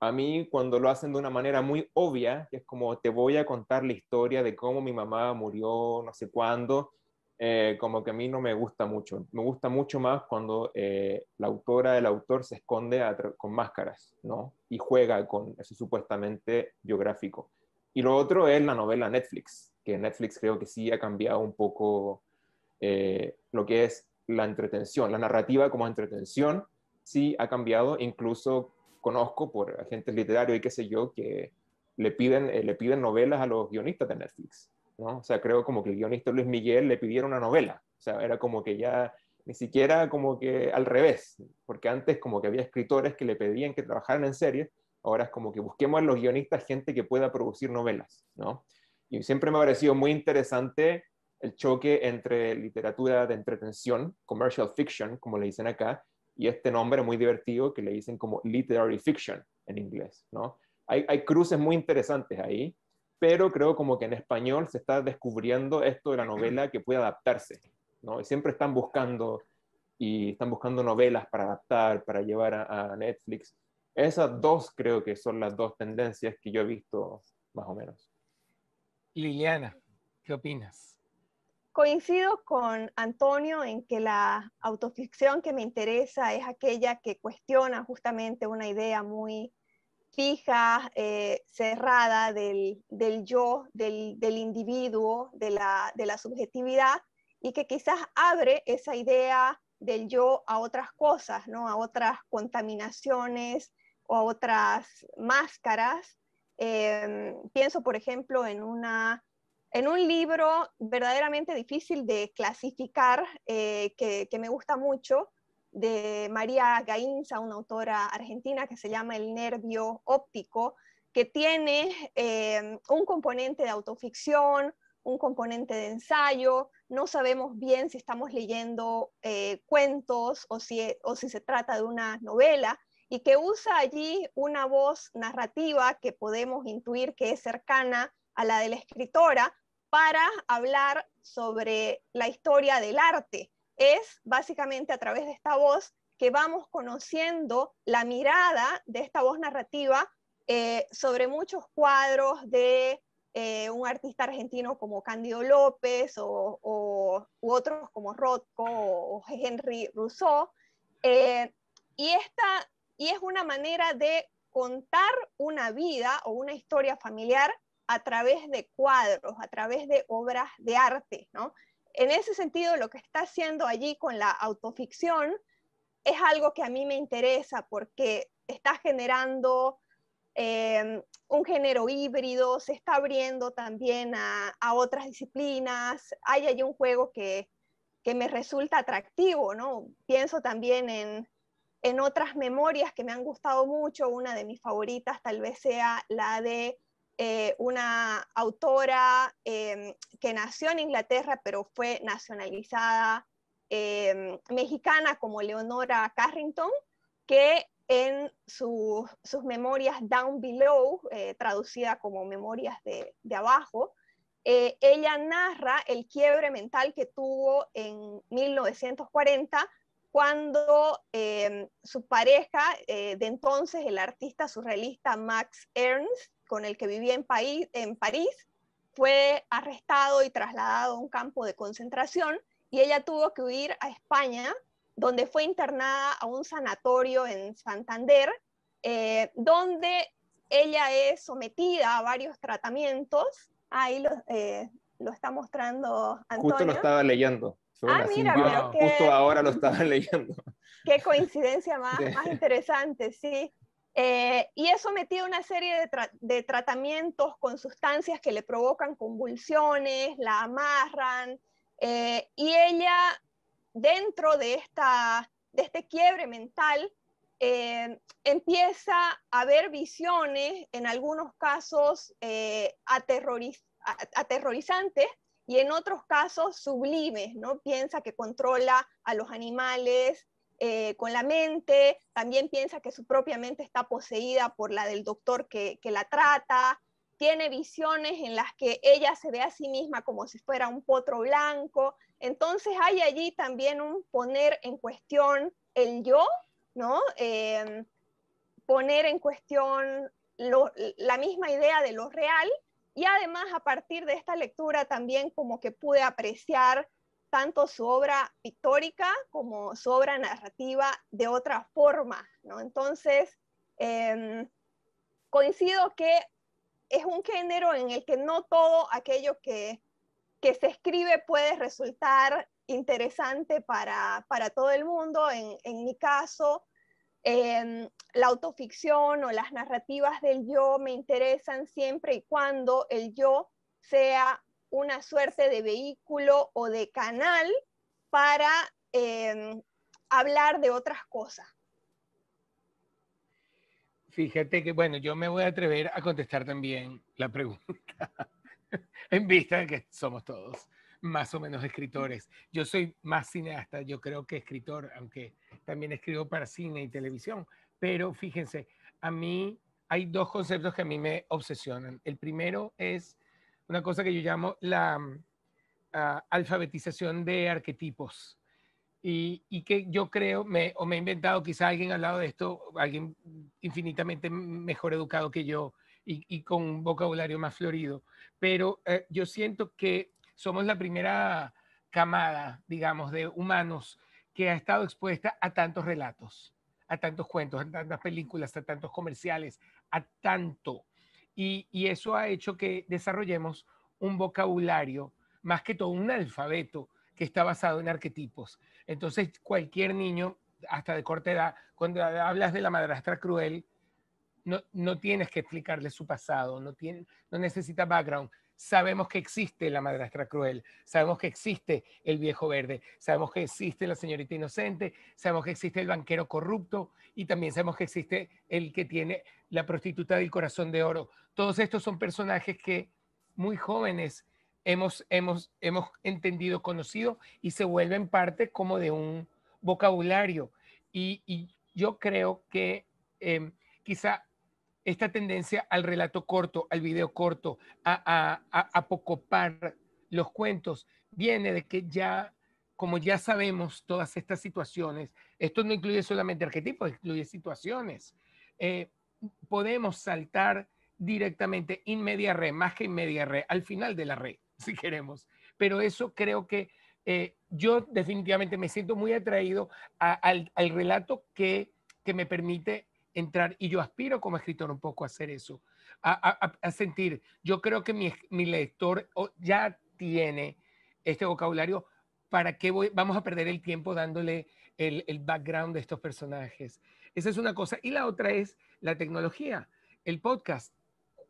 a mí cuando lo hacen de una manera muy obvia, que es como te voy a contar la historia de cómo mi mamá murió, no sé cuándo, eh, como que a mí no me gusta mucho. Me gusta mucho más cuando eh, la autora, el autor se esconde con máscaras, ¿no? Y juega con eso supuestamente biográfico. Y lo otro es la novela Netflix, que Netflix creo que sí ha cambiado un poco eh, lo que es la entretención, la narrativa como entretención sí ha cambiado, incluso conozco por agentes literarios y qué sé yo que le piden, le piden novelas a los guionistas de Netflix o sea, creo como que el guionista Luis Miguel le pidiera una novela, o sea, era como que ya ni siquiera como que al revés, porque antes como que había escritores que le pedían que trabajaran en series, ahora es como que busquemos a los guionistas gente que pueda producir novelas, Y siempre me ha parecido muy interesante el choque entre literatura de entretención, commercial fiction, como le dicen acá, y este nombre muy divertido que le dicen como literary fiction en inglés, hay cruces muy interesantes ahí pero creo como que en español se está descubriendo esto de la novela que puede adaptarse, ¿no? Y siempre están buscando, y están buscando novelas para adaptar, para llevar a, a Netflix. Esas dos creo que son las dos tendencias que yo he visto más o menos. Liliana, ¿qué opinas? Coincido con Antonio en que la autoficción que me interesa es aquella que cuestiona justamente una idea muy fija, eh, cerrada del, yo, del, individuo, de la, de la subjetividad, y que quizás abre esa idea del yo a otras cosas, ¿no? a otras contaminaciones o a otras máscaras. Eh, pienso, por ejemplo, en, una, en un libro verdaderamente difícil de clasificar, eh, que, que, me gusta mucho, de María Gainza, una autora argentina que se llama El Nervio Óptico, que tiene eh, un componente de autoficción, un componente de ensayo, no sabemos bien si estamos leyendo eh, cuentos e, o si se trata de una novela, y que usa allí una voz narrativa que podemos intuir que es cercana a la de la escritora para hablar sobre la historia del arte es básicamente a través de esta voz que vamos conociendo la mirada de esta voz narrativa eh, sobre muchos cuadros de eh, un artista argentino como Cándido López o, u otros como Rothko o Henry Rousseau. Eh, y, esta, y es una manera de contar una vida o una historia familiar a través de cuadros, a través de obras de arte, ¿no? en ese sentido, lo que está haciendo allí con la autoficción es algo que a mí me interesa porque está generando eh, un género híbrido, se está abriendo también a, otras disciplinas, hay allí un juego que, que, me resulta atractivo, ¿no? Pienso también en, en otras memorias que me han gustado mucho, una de mis favoritas tal vez sea la de eh, una autora eh, que nació en Inglaterra, pero fue nacionalizada eh, mexicana como Leonora Carrington, que en sus memorias Down Below, traducida como Memorias de, de Abajo, ella narra el quiebre mental que tuvo en 1940 cuando su pareja de entonces, el artista surrealista Max Ernst, con el que vivía en, en París, fue arrestado y trasladado a un campo de concentración y ella tuvo que huir a España, donde fue internada a un sanatorio en Santander, eh, donde ella es sometida a varios tratamientos. Ahí lo, eh, lo está mostrando Antonio. Justo lo estaba leyendo. Ah, mira, ah, Justo ahora lo estaba leyendo. Qué coincidencia más, más interesante, sí. Eh, y es sometida a una serie de, tratamientos con sustancias que le provocan convulsiones, la amarran, eh, y ella, dentro de, esta, de este quiebre mental, eh, empieza a ver visiones, en algunos casos aterrorizantes, y en otros casos sublimes, ¿no? Piensa que controla a los animales, eh, con la mente, también piensa que su propia mente está poseída por la del doctor que, la trata, tiene visiones en las que ella se ve a sí misma como si fuera un potro blanco. Entonces hay allí también un poner en cuestión el yo, ¿no? Eh, poner en cuestión la misma idea de lo real y además a partir de esta lectura también como que pude apreciar tanto su obra pictórica como su obra narrativa de otra forma, ¿no? Entonces, em, coincido que es un género en el que no todo aquello que, se escribe puede resultar interesante para, todo el mundo. En, mi caso, em, la autoficción o las narrativas del yo me interesan siempre y cuando el yo sea una suerte de vehículo o de canal para em, hablar de otras cosas. Fíjate que, bueno, yo me voy a atrever a contestar también la pregunta, en vista de que somos todos más o menos escritores. Yo soy más cineasta, yo creo que escritor, aunque también escribo para cine y televisión, pero fíjense, a mí hay dos conceptos que a mí me obsesionan. El primero es una cosa que yo llamo la mm, ah, alfabetización de arquetipos. Y, que yo creo, me, o me he inventado, quizá alguien al lado de esto, alguien infinitamente mejor educado que yo y, con un vocabulario más florido, pero eh, yo siento que somos la primera camada, digamos, de humanos que ha estado expuesta a tantos relatos, a tantos cuentos, a tantas películas, a tantos comerciales, a tanto y, eso ha hecho que desarrollemos un vocabulario, más que todo un alfabeto que está basado en arquetipos. Entonces, cualquier niño, hasta de corta edad, cuando hablas de la madrastra cruel, no, no tienes que explicarle su pasado, no, tiene, no necesita background sabemos que existe la madrastra cruel, sabemos que existe el viejo verde, sabemos que existe la señorita inocente, sabemos que existe el banquero corrupto y también sabemos que existe el que tiene la prostituta del corazón de oro. Todos estos son personajes que muy jóvenes hemos, hemos, hemos entendido, conocido y se vuelven parte como de un vocabulario. Y, yo creo que em, quizá esta tendencia al relato corto, al video corto, a, a, pocopar los cuentos, viene de que ya, como ya sabemos todas estas situaciones, esto no incluye solamente arquetipos, incluye situaciones, eh, podemos saltar directamente in media re, más que in media re, al final de la red, si queremos. Pero eso creo que eh, yo definitivamente me siento muy atraído al, relato que, que me permite entrar. Y yo aspiro como escritor un poco a hacer eso, a, sentir. Yo creo que mi, mi, lector ya tiene este vocabulario. ¿Para qué voy? vamos a perder el tiempo dándole el, el background de estos personajes? Esa es una cosa. Y la otra es la tecnología, el podcast.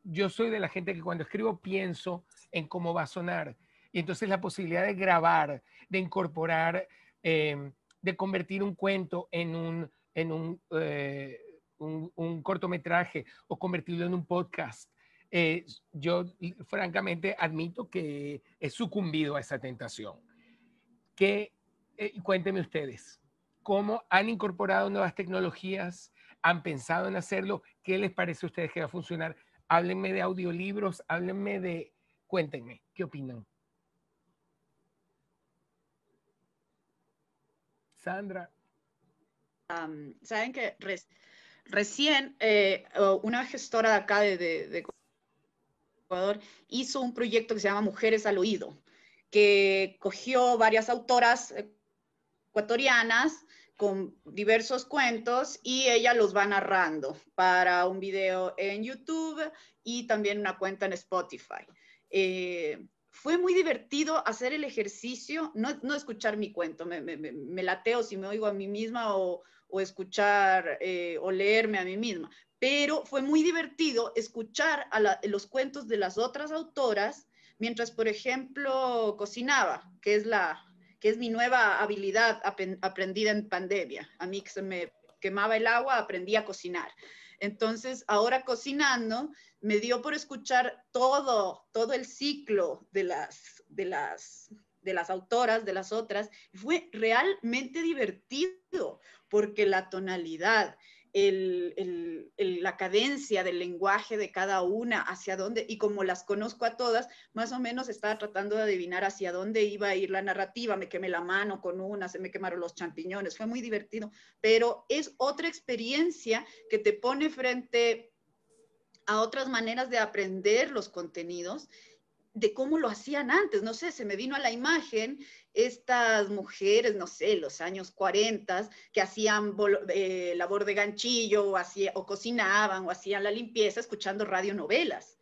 Yo soy de la gente que cuando escribo pienso en cómo va a sonar. Y entonces la posibilidad de grabar, de incorporar, eh, de convertir un cuento en un, en un eh, un, cortometraje o convertirlo en un podcast. Eh, yo francamente admito que he sucumbido a esa tentación. Que, eh, cuéntenme ustedes, ¿cómo han incorporado nuevas tecnologías? ¿Han pensado en hacerlo? ¿Qué les parece a ustedes que va a funcionar? Háblenme de audiolibros, háblenme de... Cuéntenme, ¿qué opinan? Sandra. Saben que Recién, eh, una gestora de acá de, Ecuador hizo un proyecto que se llama Mujeres al Oído, que cogió varias autoras ecuatorianas con diversos cuentos y ella los va narrando para un video en YouTube y también una cuenta en Spotify. Eh, fue muy divertido hacer el ejercicio, no, escuchar mi cuento, me lateo si me oigo a mí misma o, o escuchar eh, o leerme a mí misma. Pero fue muy divertido escuchar a los cuentos de las otras autoras mientras, por ejemplo, cocinaba, que es, la, que es mi nueva habilidad aprendida en pandemia. A mí que se me quemaba el agua, aprendí a cocinar. Entonces, ahora cocinando, me dio por escuchar todo, todo el ciclo de las, de las de las autoras, de las otras, fue realmente divertido porque la tonalidad, el, la cadencia del lenguaje de cada una, hacia dónde, y como las conozco a todas, más o menos estaba tratando de adivinar hacia dónde iba a ir la narrativa, me quemé la mano con una, se me quemaron los champiñones, fue muy divertido, pero es otra experiencia que te pone frente a otras maneras de aprender los contenidos de cómo lo hacían antes. No sé, se me vino a la imagen estas mujeres, no sé, los años 40, que hacían eh, labor de ganchillo o, o cocinaban o hacían la limpieza escuchando radionovelas.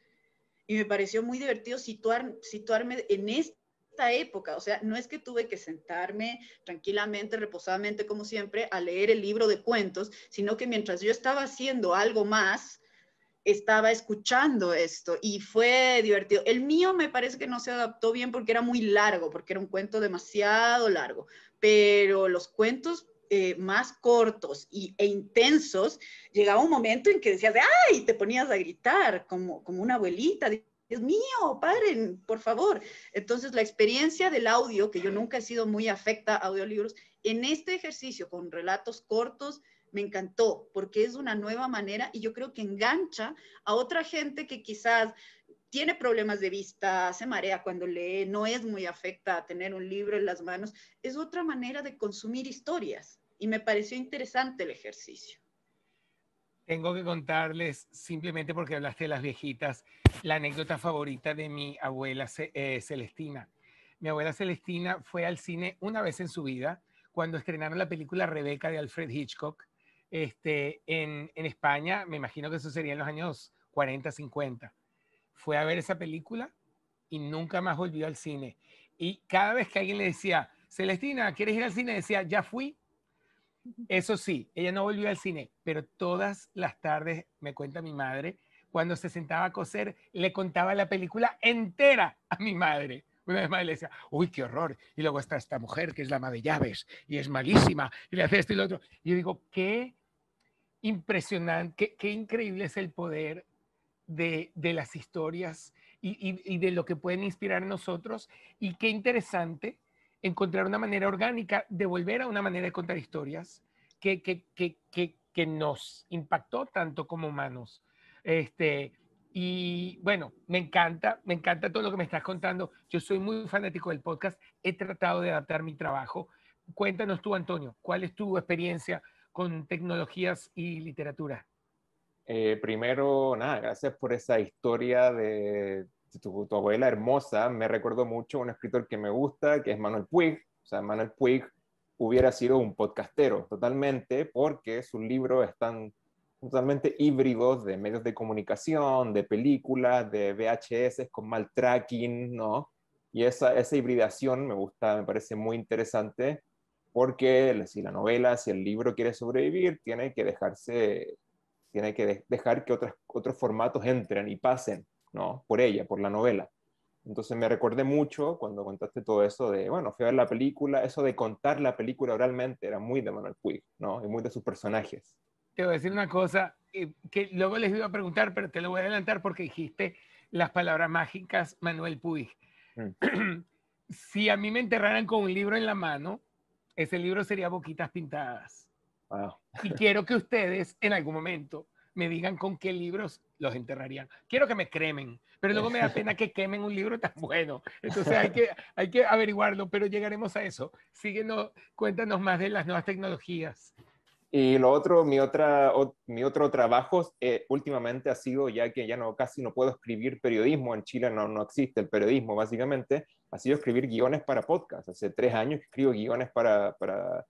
Y me pareció muy divertido situar, situarme en esta época. O sea, no es que tuve que sentarme tranquilamente, reposadamente, como siempre, a leer el libro de cuentos, sino que mientras yo estaba haciendo algo más, estaba escuchando esto y fue divertido. El mío me parece que no se adaptó bien porque era muy largo, porque era un cuento demasiado largo, pero los cuentos eh, más cortos e intensos, llegaba un momento en que decías, ¡ay! te ponías a gritar como, como una abuelita. Dios mío, padre por favor. Entonces, la experiencia del audio, que yo nunca he sido muy afecta a audiolibros, en este ejercicio con relatos cortos, me encantó, porque es una nueva manera y yo creo que engancha a otra gente que quizás tiene problemas de vista, se marea cuando lee, no es muy afecta a tener un libro en las manos. Es otra manera de consumir historias y me pareció interesante el ejercicio. Tengo que contarles, simplemente porque hablaste de las viejitas, la anécdota favorita de mi abuela eh, Celestina. Mi abuela Celestina fue al cine una vez en su vida cuando estrenaron la película Rebeca de Alfred Hitchcock este, en, España, me imagino que eso sería en los años 40, 50. Fue a ver esa película y nunca más volvió al cine. Y cada vez que alguien le decía, Celestina, ¿quieres ir al cine? Decía, ya fui. Eso sí, ella no volvió al cine, pero todas las tardes, me cuenta mi madre, cuando se sentaba a coser, le contaba la película entera a mi madre. Una vez más le decía, uy, qué horror. Y luego está esta mujer que es la madre de llaves y es malísima y le hace esto y lo otro. Y yo digo, ¿qué? impresionante, qué, increíble es el poder de, las historias y, de lo que pueden inspirar a nosotros y qué interesante encontrar una manera orgánica de volver a una manera de contar historias que, que, nos impactó tanto como humanos. Este, y bueno, me encanta, me encanta todo lo que me estás contando. Yo soy muy fanático del podcast, he tratado de adaptar mi trabajo. Cuéntanos tú, Antonio, ¿cuál es tu experiencia con tecnologías y literatura? Eh, primero, nada, gracias por esa historia de tu, tu abuela hermosa. Me recuerdo mucho a un escritor que me gusta, que es Manuel Puig. O sea, Manuel Puig hubiera sido un podcastero totalmente, porque sus libros están totalmente híbridos de medios de comunicación, de películas, de VHS con mal tracking, ¿no? Y esa, esa hibridación me gusta, me parece muy interesante porque si la novela, si el libro quiere sobrevivir, tiene que dejarse, tiene que dejar que otras, otros formatos entren y pasen, ¿no? Por ella, por la novela. Entonces me recordé mucho cuando contaste todo eso de, bueno, fui a ver la película, eso de contar la película oralmente era muy de Manuel Puig, ¿no? Y muy de sus personajes. Te voy a decir una cosa eh, que luego les iba a preguntar, pero te lo voy a adelantar porque dijiste las palabras mágicas Manuel Puig. Mm. si a mí me enterraran con un libro en la mano, ese libro sería Boquitas Pintadas. Y quiero que ustedes en algún momento me digan con qué libros los enterrarían. Quiero que me cremen, pero luego me da pena que quemen un libro tan bueno. Entonces hay que, hay que averiguarlo, pero llegaremos a eso. Síguenos, cuéntanos más de las nuevas tecnologías y lo otro, mi, otra, mi otro trabajo eh, últimamente ha sido, ya que ya no, casi no puedo escribir periodismo, en Chile no, no existe el periodismo básicamente, ha sido escribir guiones para podcasts Hace tres años escribo guiones para, para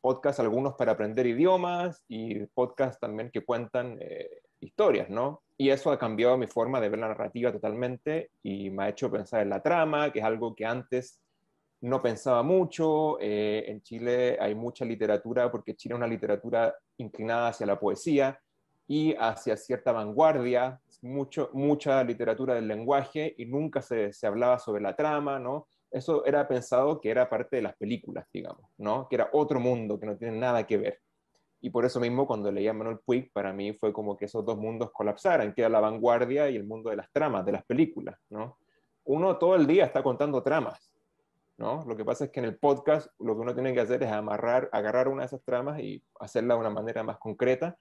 podcast, algunos para aprender idiomas y podcasts también que cuentan eh, historias, ¿no? Y eso ha cambiado mi forma de ver la narrativa totalmente y me ha hecho pensar en la trama, que es algo que antes no pensaba mucho. Eh, en Chile hay mucha literatura porque Chile es una literatura inclinada hacia la poesía y hacia cierta vanguardia, mucho, mucha literatura del lenguaje y nunca se, se, hablaba sobre la trama, ¿no? Eso era pensado que era parte de las películas, digamos, ¿no? Que era otro mundo que no tiene nada que ver. Y por eso mismo cuando leía Manuel Puig, para mí fue como que esos dos mundos colapsaran, que era la vanguardia y el mundo de las tramas, de las películas, ¿no? Uno todo el día está contando tramas, lo que pasa es que en el podcast lo que uno tiene que hacer es amarrar, agarrar una de esas tramas y hacerla de una manera más concreta.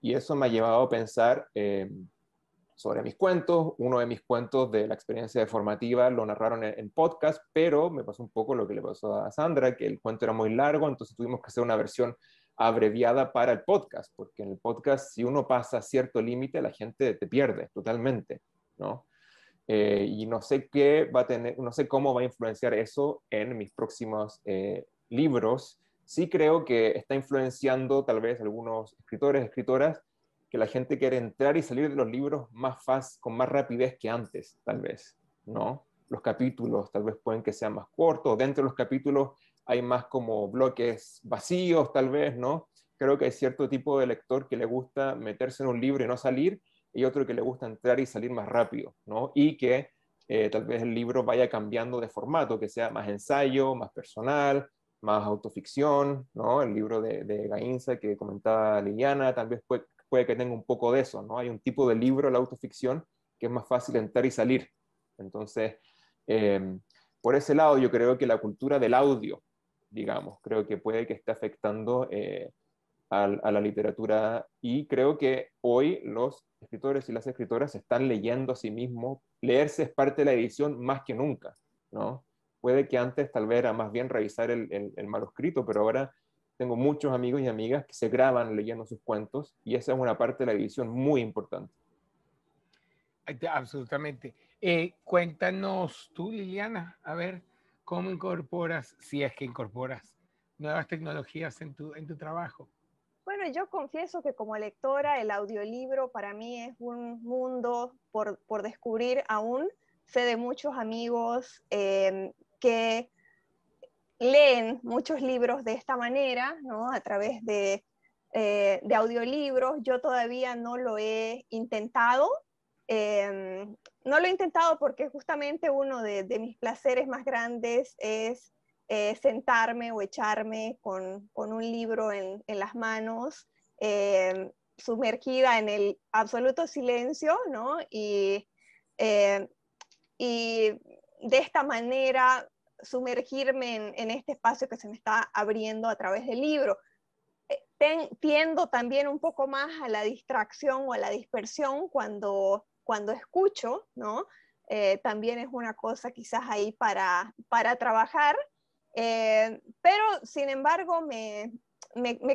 Y eso me ha llevado a pensar eh, sobre mis cuentos. Uno de mis cuentos de la experiencia formativa lo narraron en, podcast, pero me pasó un poco lo que le pasó a Sandra, que el cuento era muy largo, entonces tuvimos que hacer una versión abreviada para el podcast, porque en el podcast si uno pasa cierto límite, la gente te pierde totalmente, ¿no? Eh, y no sé qué va a tener, no sé cómo va a influenciar eso en mis próximos eh, libros. Sí creo que está influenciando tal vez algunos escritores, escritoras, que la gente quiere entrar y salir de los libros más fácil, con más rapidez que antes, tal vez, ¿no? Los capítulos tal vez pueden que sean más cortos, dentro de los capítulos hay más como bloques vacíos, tal vez, ¿no? Creo que hay cierto tipo de lector que le gusta meterse en un libro y no salir, y otro que le gusta entrar y salir más rápido, ¿no? Y que eh, tal vez el libro vaya cambiando de formato, que sea más ensayo, más personal, más autoficción, ¿no? El libro de, Gainza que comentaba Liliana, tal vez puede, que tenga un poco de eso, ¿no? Hay un tipo de libro, la autoficción, que es más fácil entrar y salir. Entonces, em, por ese lado yo creo que la cultura del audio, digamos, creo que puede que esté afectando eh, a, la literatura y creo que hoy los escritores y las escritoras están leyendo a sí mismos. Leerse es parte de la edición más que nunca, ¿no? Puede que antes tal vez era más bien revisar el, el, manuscrito, pero ahora tengo muchos amigos y amigas que se graban leyendo sus cuentos y esa es una parte de la edición muy importante. Absolutamente. Eh, cuéntanos tú, Liliana, a ver cómo incorporas, si es que incorporas nuevas tecnologías en tu, en tu trabajo. Bueno, yo confieso que como lectora el audiolibro para mí es un mundo por, descubrir aún. Sé de muchos amigos eh, que leen muchos libros de esta manera, A través eh, de, audiolibros. Yo todavía no lo he intentado. Eh, no lo he intentado porque justamente uno de mis placeres más grandes es eh, sentarme o echarme con, un libro en, las manos, eh, sumergida en el absoluto silencio, ¿no? Y, eh, de esta manera sumergirme en, este espacio que se me está abriendo a través del libro. tiendo también un poco más a la distracción o a la dispersión cuando, escucho, ¿no? también es una cosa quizás ahí para trabajar, eh, pero, sin embargo, me,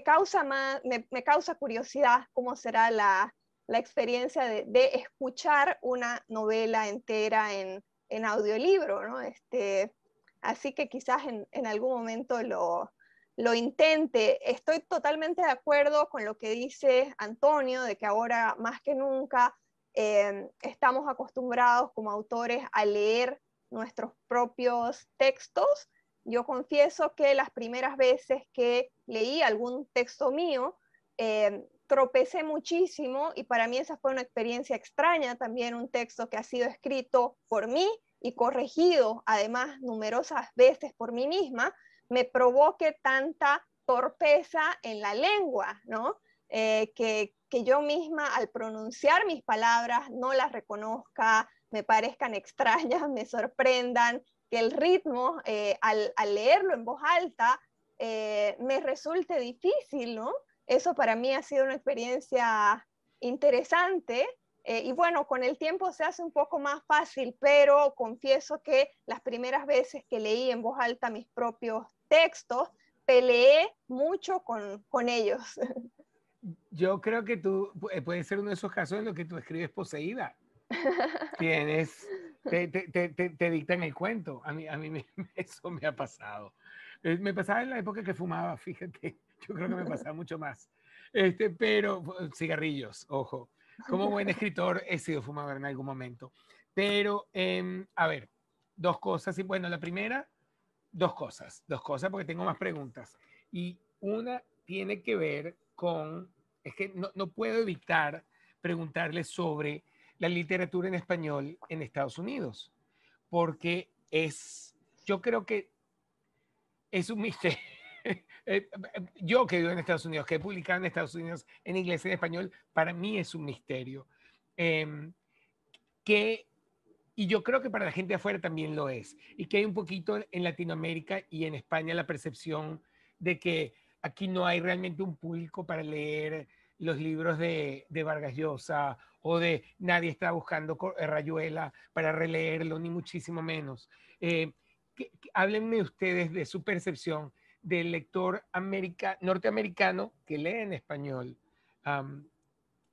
causa curiosidad cómo será la, experiencia de, escuchar una novela entera en, audiolibro, ¿no? Este, así que quizás en, algún momento lo, intente. Estoy totalmente de acuerdo con lo que dice Antonio, de que ahora más que nunca eh, estamos acostumbrados como autores a leer nuestros propios textos yo confieso que las primeras veces que leí algún texto mío, eh, tropecé muchísimo y para mí esa fue una experiencia extraña, también un texto que ha sido escrito por mí y corregido además numerosas veces por mí misma, me provoque tanta torpeza en la lengua, eh, que yo misma al pronunciar mis palabras no las reconozca, me parezcan extrañas, me sorprendan, el ritmo, eh, al, leerlo en voz alta, eh, me resulte difícil, ¿no? Eso para mí ha sido una experiencia interesante. Eh, y bueno, con el tiempo se hace un poco más fácil, pero confieso que las primeras veces que leí en voz alta mis propios textos, peleé mucho con, ellos. Yo creo que tú puede ser uno de esos casos en los que tú escribes poseída. Tienes te, te, te, te, dictan el cuento. A mí, a mí eso me ha pasado. Eh, me pasaba en la época que fumaba, fíjate. Yo creo que me pasaba mucho más. Este, pero cigarrillos, ojo. Como buen escritor he sido fumador en algún momento. Pero, em, a ver, dos cosas. Y bueno, la primera, dos cosas. Dos cosas porque tengo más preguntas. Y una tiene que ver con, es que no, no puedo evitar preguntarle sobre la literatura en español en Estados Unidos, porque es, yo creo que es un misterio. Eh, yo que vivo en Estados Unidos, que he publicado en Estados Unidos en inglés y en español, para mí es un misterio. Em, que, y yo creo que para la gente afuera también lo es, y que hay un poquito en Latinoamérica y en España la percepción de que aquí no hay realmente un público para leer los libros de, de Vargas Llosa o de nadie está buscando eh, Rayuela para releerlo, ni muchísimo menos. Eh, háblenme ustedes de su percepción del lector norteamericano que lee en español.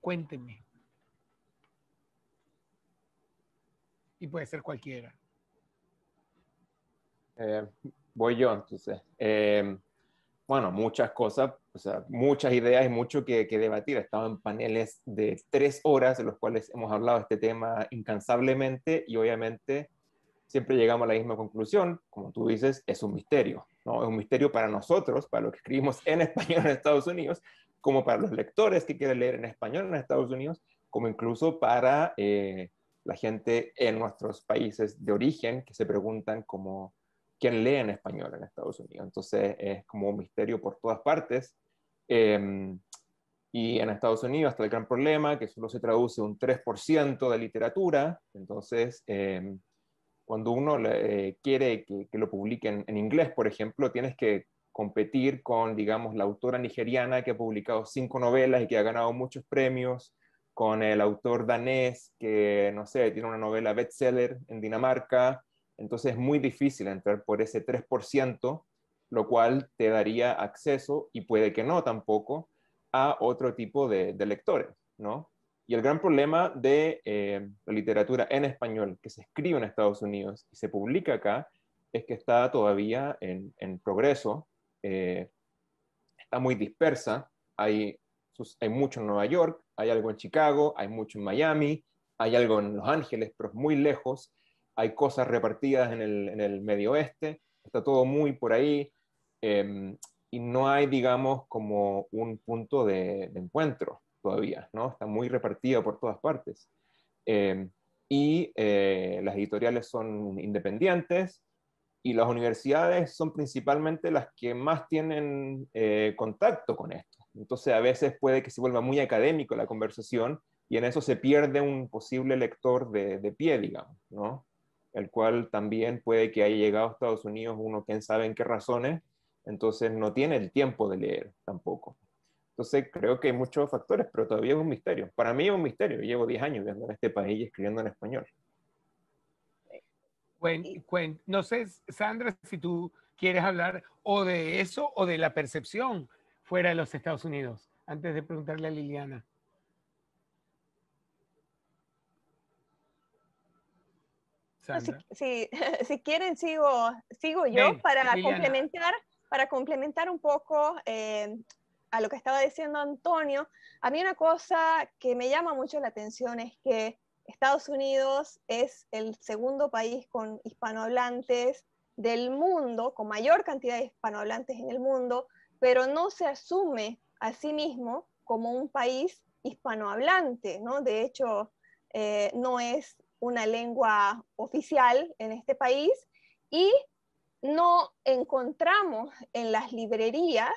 cuéntenme. Y puede ser cualquiera. Eh, voy yo, entonces. bueno, muchas cosas o sea, muchas ideas y mucho que, debatir. He estado en paneles de tres horas en los cuales hemos hablado de este tema incansablemente y obviamente siempre llegamos a la misma conclusión, como tú dices, es un misterio, ¿no? Es un misterio para nosotros, para los que escribimos en español en Estados Unidos, como para los lectores que quieren leer en español en Estados Unidos, como incluso para eh, la gente en nuestros países de origen que se preguntan como, quién lee en español en Estados Unidos. Entonces es como un misterio por todas partes Em, y en Estados Unidos está el gran problema, que solo se traduce un 3% de literatura. Entonces, em, cuando uno eh, quiere que, que, lo publiquen en inglés, por ejemplo, tienes que competir con, digamos, la autora nigeriana que ha publicado cinco novelas y que ha ganado muchos premios, con el autor danés que, no sé, tiene una novela bestseller en Dinamarca. Entonces es muy difícil entrar por ese 3% lo cual te daría acceso, y puede que no tampoco, a otro tipo de, lectores, Y el gran problema de eh, la literatura en español que se escribe en Estados Unidos y se publica acá es que está todavía en, progreso, eh, está muy dispersa, hay, mucho en Nueva York, hay algo en Chicago, hay mucho en Miami, hay algo en Los Ángeles, pero es muy lejos, hay cosas repartidas en el, en el Medio Oeste, está todo muy por ahí, Em, y no hay, digamos, como un punto de, encuentro todavía, ¿no? Está muy repartido por todas partes. Em, y eh, las editoriales son independientes y las universidades son principalmente las que más tienen eh, contacto con esto. Entonces a veces puede que se vuelva muy académico la conversación y en eso se pierde un posible lector de, de pie, digamos, ¿no? El cual también puede que haya llegado a Estados Unidos uno, quién sabe en qué razones, entonces no tiene el tiempo de leer tampoco. Entonces creo que hay muchos factores, pero todavía es un misterio. Para mí es un misterio, llevo 10 años viviendo en este país y escribiendo en español. Bueno, no sé, Sandra, si tú quieres hablar o de eso o de la percepción fuera de los Estados Unidos, antes de preguntarle a Liliana. Si, quieren, sigo, sigo yo para complementar para complementar un poco eh, a lo que estaba diciendo Antonio, a mí una cosa que me llama mucho la atención es que Estados Unidos es el segundo país con hispanohablantes del mundo, con mayor cantidad de hispanohablantes en el mundo, pero no se asume a sí mismo como un país hispanohablante, ¿no? De hecho, eh, no es una lengua oficial en este país y no encontramos en las librerías,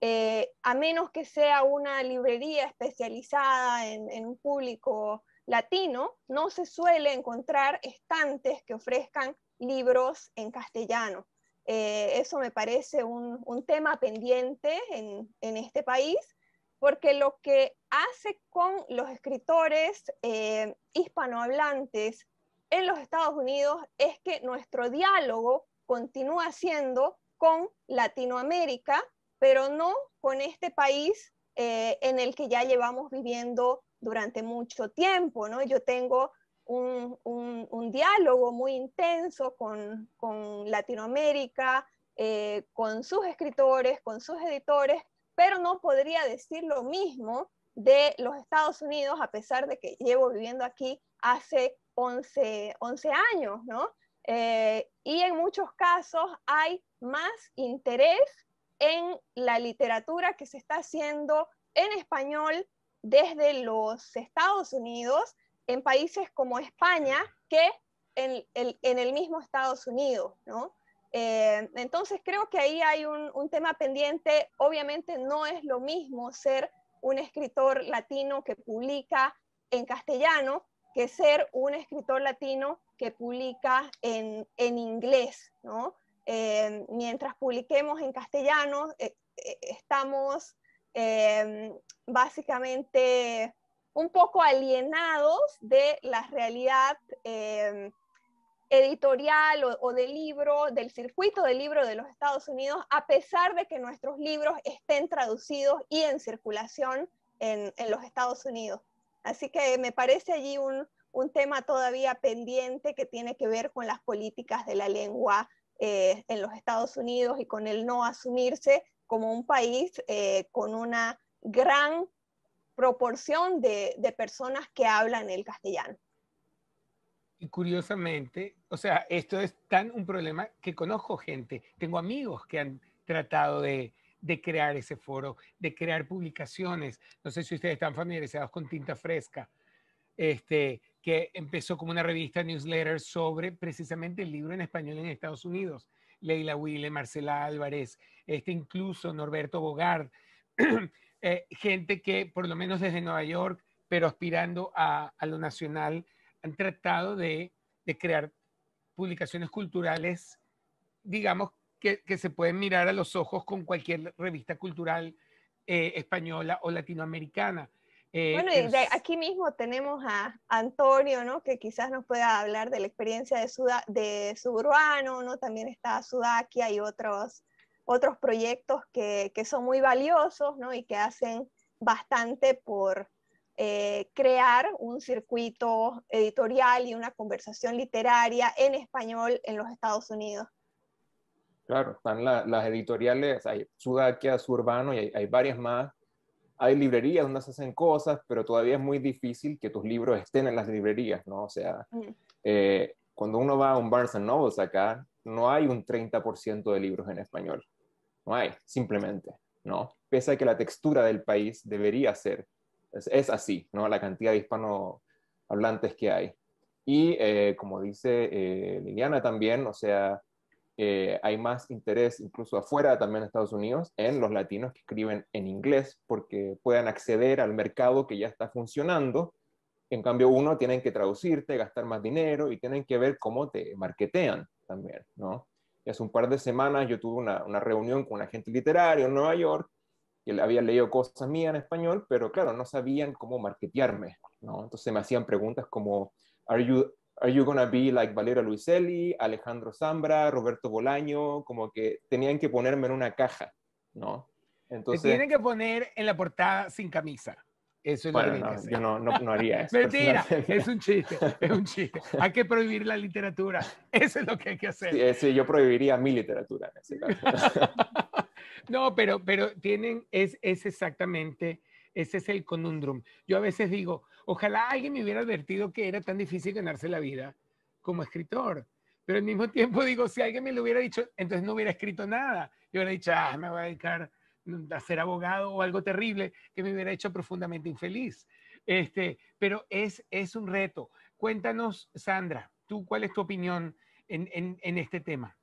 eh, a menos que sea una librería especializada en, un público latino, no se suele encontrar estantes que ofrezcan libros en castellano. Eh, eso me parece un, tema pendiente en, este país, porque lo que hace con los escritores eh, hispanohablantes en los Estados Unidos es que nuestro diálogo continúa haciendo con Latinoamérica, pero no con este país eh, en el que ya llevamos viviendo durante mucho tiempo, ¿no? Yo tengo un, diálogo muy intenso con, con Latinoamérica, eh, con sus escritores, con sus editores, pero no podría decir lo mismo de los Estados Unidos, a pesar de que llevo viviendo aquí hace 11, 11 años, ¿no? Eh, y en muchos casos hay más interés en la literatura que se está haciendo en español desde los Estados Unidos, en países como España, que en, el mismo Estados Unidos, ¿no? Eh, entonces creo que ahí hay un, un, tema pendiente. Obviamente no es lo mismo ser un escritor latino que publica en castellano que ser un escritor latino que publica en, inglés, em, mientras publiquemos en castellano, eh, eh, estamos em, básicamente un poco alienados de la realidad em, editorial o, del libro, del circuito del libro de los Estados Unidos, a pesar de que nuestros libros estén traducidos y en circulación en los Estados Unidos. Así que me parece allí un, tema todavía pendiente que tiene que ver con las políticas de la lengua eh, en los Estados Unidos y con el no asumirse como un país eh, con una gran proporción de, de, personas que hablan el castellano. Y curiosamente, o sea, esto es tan un problema que conozco gente, tengo amigos que han tratado de, de crear ese foro, de crear publicaciones. No sé si ustedes están familiarizados con Tinta Fresca, este, que empezó como una revista newsletter sobre precisamente el libro en español en Estados Unidos. Leila Wille, Marcela Álvarez, este incluso Norberto Bogard, eh, gente que por lo menos desde Nueva York, pero aspirando a, lo nacional, han tratado de, de crear publicaciones culturales, digamos, que, se pueden mirar a los ojos con cualquier revista cultural eh, española o latinoamericana. Eh, bueno, y aquí mismo tenemos a Antonio, ¿no? Que quizás nos pueda hablar de la experiencia de, de Suburbano, ¿no? También está Sudakia y otros, otros proyectos que, que son muy valiosos, ¿no? Y que hacen bastante por eh, crear un circuito editorial y una conversación literaria en español en los Estados Unidos. Claro, están las editoriales, hay Sudakia, Surbano y hay, varias más. Hay librerías donde se hacen cosas, pero todavía es muy difícil que tus libros estén en las librerías, ¿no? O sea, mm. eh, cuando uno va a un Barnes Nobles acá, no hay un 30% de libros en español. No hay, simplemente, ¿no? Pese a que la textura del país debería ser, es, así, ¿no? La cantidad de hispanohablantes que hay. Y eh, como dice eh, Liliana también, o sea, eh, hay más interés, incluso afuera también de Estados Unidos, en los latinos que escriben en inglés, porque puedan acceder al mercado que ya está funcionando. En cambio, uno, tienen que traducirte, gastar más dinero y tienen que ver cómo te marketean también, ¿no? hace un par de semanas yo tuve una, una reunión con un agente literario en Nueva York que había leído cosas mías en español, pero claro, no sabían cómo marketearme, ¿no? Entonces me hacían preguntas como, ¿Are you are you gonna be like Valera Luiselli, Alejandro Zambra, Roberto Bolaño? Como que tenían que ponerme en una caja, ¿no? Entonces, Te tienen que poner en la portada sin camisa. Eso es lo que no, yo no, no, haría eso. Mentira, es un chiste, es un chiste. Hay que prohibir la literatura. Eso es lo que hay que hacer. Sí, eh, sí yo prohibiría mi literatura no, pero, pero tienen, es, es exactamente ese es el conundrum. Yo a veces digo, ojalá alguien me hubiera advertido que era tan difícil ganarse la vida como escritor. Pero al mismo tiempo digo, si alguien me lo hubiera dicho, entonces no hubiera escrito nada. Yo hubiera dicho, ah, me voy a dedicar a ser abogado o algo terrible que me hubiera hecho profundamente infeliz. Este, pero es, es un reto. Cuéntanos, Sandra, tú cuál es tu opinión en, este tema.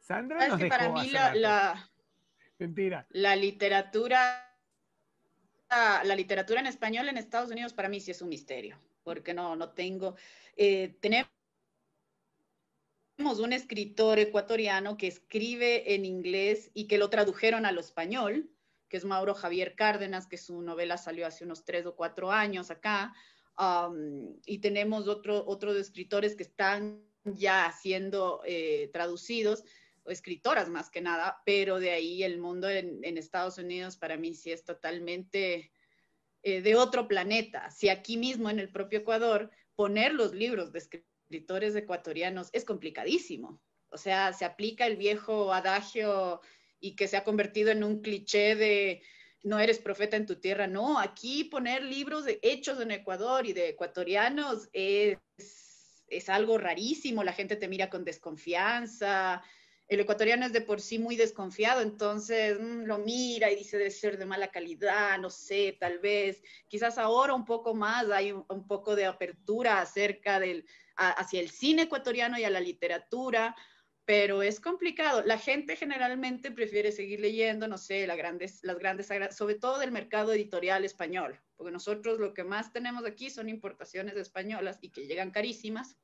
Sandra, para mí la, la literatura, la literatura en español en Estados Unidos para mí sí es un misterio, porque no, no tengo, eh, tenemos un escritor ecuatoriano que escribe en inglés y que lo tradujeron al español, que es Mauro Javier Cárdenas, que su novela salió hace unos tres o cuatro años acá, um, y tenemos otro, otros escritores que están ya siendo eh, traducidos, o escritoras más que nada, pero de ahí el mundo en, Estados Unidos para mí sí es totalmente eh, de otro planeta. Si aquí mismo en el propio Ecuador poner los libros de escritores ecuatorianos es complicadísimo. O sea, se aplica el viejo adagio y que se ha convertido en un cliché de no eres profeta en tu tierra. No, aquí poner libros de, hechos en Ecuador y de ecuatorianos es, es algo rarísimo. La gente te mira con desconfianza el ecuatoriano es de por sí muy desconfiado, entonces mm, lo mira y dice de ser de mala calidad, no sé, tal vez. Quizás ahora un poco más hay un, poco de apertura acerca del, hacia el cine ecuatoriano y a la literatura, pero es complicado. La gente generalmente prefiere seguir leyendo, no sé, las grandes, las grandes, sobre todo del mercado editorial español, porque nosotros lo que más tenemos aquí son importaciones españolas y que llegan carísimas.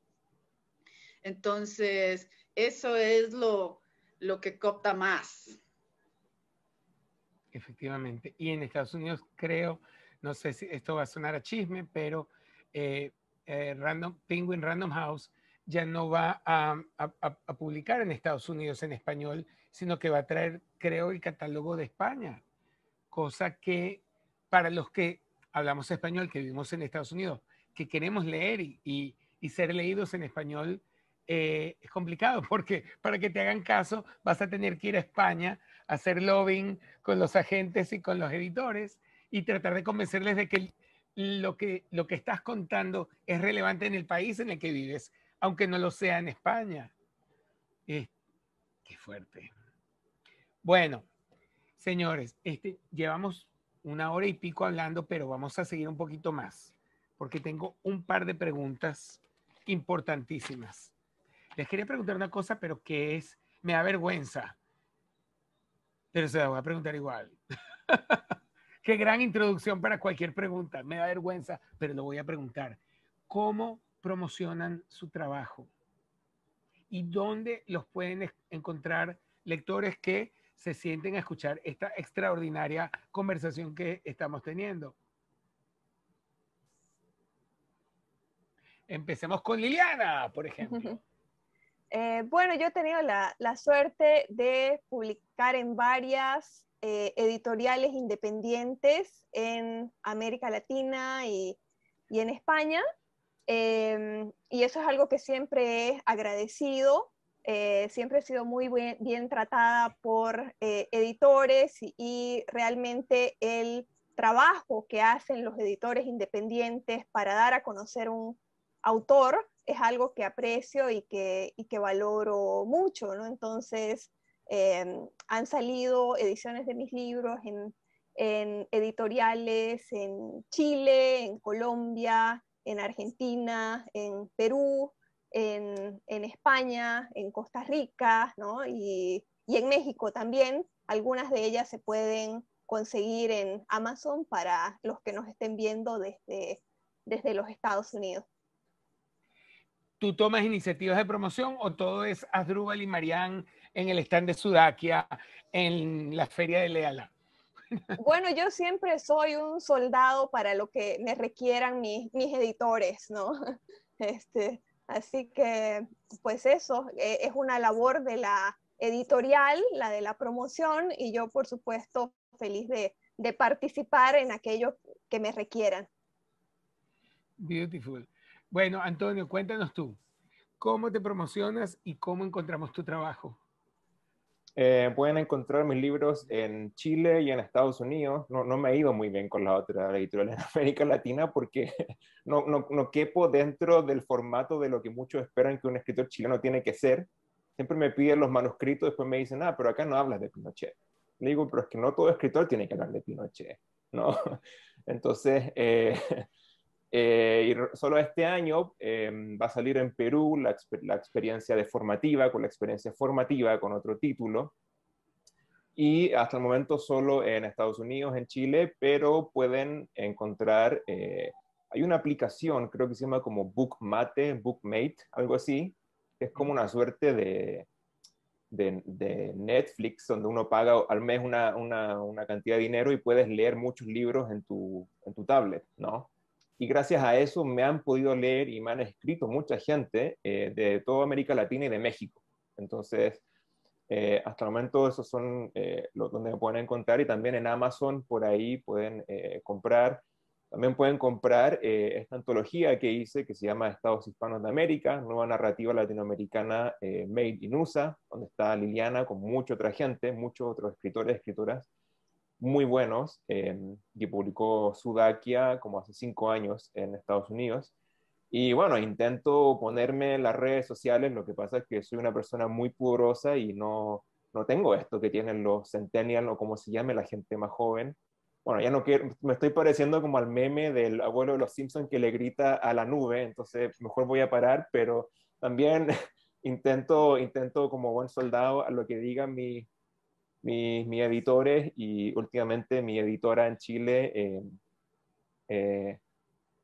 Entonces, eso es lo, que copta más. Efectivamente. Y en Estados Unidos creo, no sé si esto va a sonar a chisme, pero eh, eh, Random, Penguin Random House ya no va a, publicar en Estados Unidos en español, sino que va a traer, creo, el catálogo de España. Cosa que para los que hablamos español, que vivimos en Estados Unidos, que queremos leer y ser leídos en español, eh, es complicado porque para que te hagan caso vas a tener que ir a España a hacer lobbying con los agentes y con los editores y tratar de convencerles de que lo que, lo que estás contando es relevante en el país en el que vives, aunque no lo sea en España. qué fuerte. Bueno, señores, este, llevamos una hora y pico hablando, pero vamos a seguir un poquito más, porque tengo un par de preguntas importantísimas. Les quería preguntar una cosa, pero que es, me da vergüenza. Pero se la voy a preguntar igual. Qué gran introducción para cualquier pregunta. Me da vergüenza, pero lo voy a preguntar. ¿Cómo promocionan su trabajo? ¿Y dónde los pueden encontrar lectores que se sienten a escuchar esta extraordinaria conversación que estamos teniendo? Empecemos con Liliana, por ejemplo. Eh, bueno, yo he tenido la, suerte de publicar en varias eh, editoriales independientes en América Latina y, en España. Eh, y eso es algo que siempre he agradecido. siempre he sido muy bien, tratada por editores y realmente el trabajo que hacen los editores independientes para dar a conocer un autor es algo que aprecio y que, que valoro mucho, ¿no? Entonces, em, han salido ediciones de mis libros en, editoriales en Chile, en Colombia, en Argentina, en Perú, en, España, en Costa Rica, ¿no? Y, y en México también. Algunas de ellas se pueden conseguir en Amazon para los que nos estén viendo desde, desde los Estados Unidos. ¿Tú tomas iniciativas de promoción o todo es Asdrúbal y Marián en el stand de Sudakia, en la feria de Leala? Bueno, yo siempre soy un soldado para lo que me requieran mis, mis editores, ¿no? Este, así que, pues eso, e, es una labor de la editorial, la de la promoción, y yo, por supuesto, feliz de, de participar en aquello que me requieran. Beautiful. Bueno, Antonio, cuéntanos tú, ¿cómo te promocionas y cómo encontramos tu trabajo? Eh, pueden encontrar mis libros en Chile y en Estados Unidos. No, no me ha ido muy bien con la otra editorial en América Latina porque no, no, no, quepo dentro del formato de lo que muchos esperan que un escritor chileno tiene que ser. Siempre me piden los manuscritos, después me dicen, ah, pero acá no hablas de Pinochet. Le digo, pero es que no todo escritor tiene que hablar de Pinochet, ¿no? Entonces, eh, eh, y solo este año em, va a salir en Perú la, experiencia de formativa, con la experiencia formativa, con otro título. Y hasta el momento solo en Estados Unidos, en Chile, pero pueden encontrar, eh, hay una aplicación, creo que se llama como Bookmate, Bookmate, algo así, es como una suerte de, de, Netflix, donde uno paga al mes una, cantidad de dinero y puedes leer muchos libros en tu, en tu tablet, ¿no? y gracias a eso me han podido leer y me han escrito mucha gente eh, de toda América Latina y de México. Entonces, eh, hasta el momento esos son eh, los donde me pueden encontrar y también en Amazon por ahí pueden comprar. También pueden comprar esta antología que hice que se llama Estados Hispanos de América, nueva narrativa latinoamericana made in USA, donde está Liliana con mucha otra gente, muchos otros escritores, y escritoras muy buenos em, que publicó Sudakia como hace cinco años en Estados Unidos. Y bueno, intento ponerme en las redes sociales, lo que pasa es que soy una persona muy pudorosa y no, no tengo esto que tienen los centennials o como se llame la gente más joven. Bueno, ya no quiero, me estoy pareciendo como al meme del abuelo de los Simpsons que le grita a la nube, entonces mejor voy a parar, pero también intento, intento como buen soldado a lo que diga mi, mis, editores y últimamente mi editora en Chile. Eh, eh,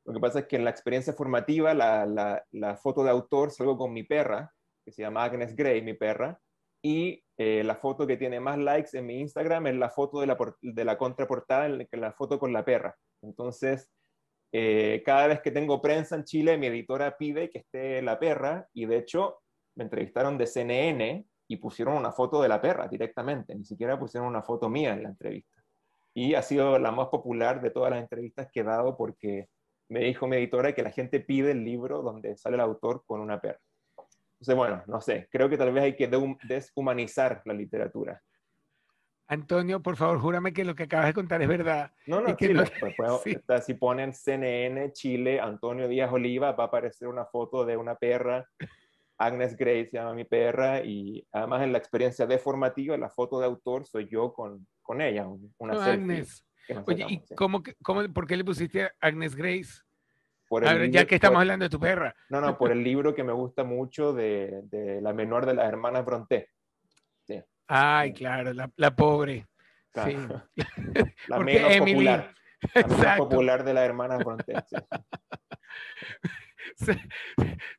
lo que pasa es que en la experiencia formativa, la, foto de autor salgo con mi perra, que se llama Agnes Gray, mi perra, y eh, la foto que tiene más likes en mi Instagram es la foto de la, de la contraportada, la foto con la perra. Entonces, cada vez que tengo prensa en Chile, mi editora pide que esté la perra, y de hecho, me entrevistaron de CNN y pusieron una foto de la perra directamente, ni siquiera pusieron una foto mía en la entrevista. Y ha sido la más popular de todas las entrevistas que he dado porque me dijo mi editora que la gente pide el libro donde sale el autor con una perra. Entonces, bueno, no sé, creo que tal vez hay que deshumanizar la literatura. Antonio, por favor, júrame que lo que acabas de contar es verdad. No, no, que pues, si ponen CNN, Chile, Antonio Díaz Oliva, va a aparecer una foto de una perra Agnes Grace se llama mi perra y además en la experiencia de deformativa, la foto de autor soy yo con, con ella. Una Agnes. ¿y por qué le pusiste Agnes Grace? ya que estamos hablando de tu perra. No, no, por el libro que me gusta mucho de, de la menor de las hermanas Bronte. Ay, claro, la, la pobre. Sí. La menos popular. La menos popular de las hermanas Bronte. Sí.